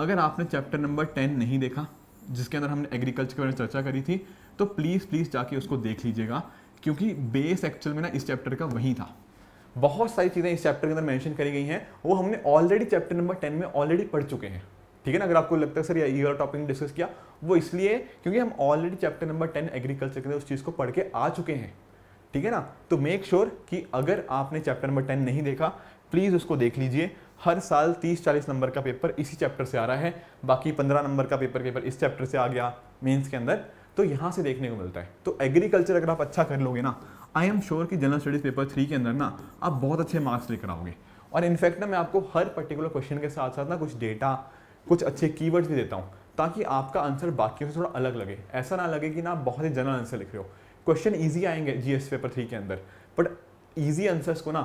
अगर आपने चैप्टर नंबर टेन नहीं देखा जिसके अंदर हमने एग्रीकल्चर के बारे में चर्चा करी थी तो प्लीज़ प्लीज़ जाके उसको देख लीजिएगा क्योंकि बेस एक्चुअल में ना इस चैप्टर का वही था बहुत सारी चीज़ें इस चैप्टर के अंदर मेंशन करी गई हैं वो हमने ऑलरेडी चैप्टर नंबर टेन में ऑलरेडी पढ़ चुके हैं ठीक है ना अगर आपको लगता है सर ये वाला टॉपिक डिस्कस किया वो इसलिए क्योंकि हम already chapter number ten agriculture के अंदर उस चीज़ को पढ़ के आ चुके हैं ठीक है ना तो मेक श्योर sure कि अगर आपने चैप्टर नंबर टेन नहीं देखा प्लीज़ उसको देख लीजिए हर साल 30-40 नंबर का पेपर इसी चैप्टर से आ रहा है बाकी 15 नंबर का पेपर पेपर इस चैप्टर से आ गया मेंस के अंदर तो यहाँ से देखने को मिलता है तो एग्रीकल्चर अगर आप अच्छा कर लोगे ना आई एम श्योर कि जनरल स्टडीज़ पेपर थ्री के अंदर ना आप बहुत अच्छे मार्क्स लेकर आओगे और इनफैक्ट ना मैं आपको हर पर्टिकुलर क्वेश्चन के साथ साथ ना कुछ डेटा कुछ अच्छे कीवर्ड्स भी देता हूँ ताकि आपका आंसर बाकी से थोड़ा अलग लगे ऐसा ना लगे कि ना आप बहुत ही जनरल आंसर लिख रहे हो क्वेश्चन ईजी आएंगे जी एस पेपर थ्री के अंदर बट ईजी आंसर्स को ना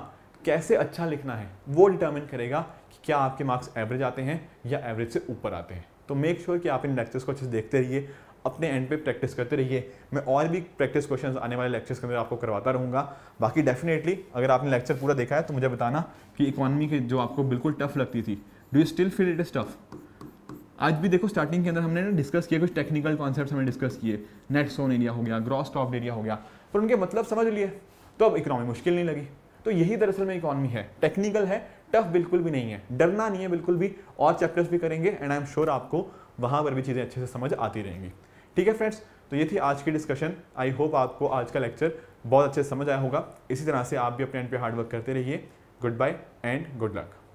कैसे अच्छा लिखना है वो डिटर्मिन करेगा कि क्या आपके मार्क्स एवरेज आते हैं या एवरेज से ऊपर आते हैं तो मेक श्योर sure कि आप इन लेक्चर्स को अच्छे से देखते रहिए अपने एंड पे प्रैक्टिस करते रहिए मैं और भी प्रैक्टिस क्वेश्चन आने वाले लेक्चर्स के अंदर आपको करवाता रहूँगा बाकी डेफिनेटली अगर आपने लेक्चर पूरा देखा है तो मुझे बताना कि इकोनॉमी के जो आपको बिल्कुल टफ लगती थी do you still feel it is tough आज भी देखो स्टार्टिंग के अंदर हमने ना डिस्कस किया कुछ टेक्निकल कॉन्सेप्ट हमने डिस्कस किए नेट सोन एरिया हो गया ग्रॉस टॉप एरिया हो गया पर उनके मतलब समझ लिए तो अब इकोनॉमी मुश्किल नहीं लगी तो यही दरअसल में इकोनॉमी है टेक्निकल है टफ बिल्कुल भी नहीं है डरना नहीं है बिल्कुल भी और चैप्टर्स भी करेंगे एंड आई एम श्योर आपको वहाँ पर भी चीज़ें अच्छे से समझ आती रहेंगी ठीक है फ्रेंड्स तो ये थी आज की डिस्कशन आई होप आपको आज का लेक्चर बहुत अच्छे से समझ आया होगा इसी तरह से आप भी अपने एंड पे हार्डवर्क करते रहिए goodbye and good luck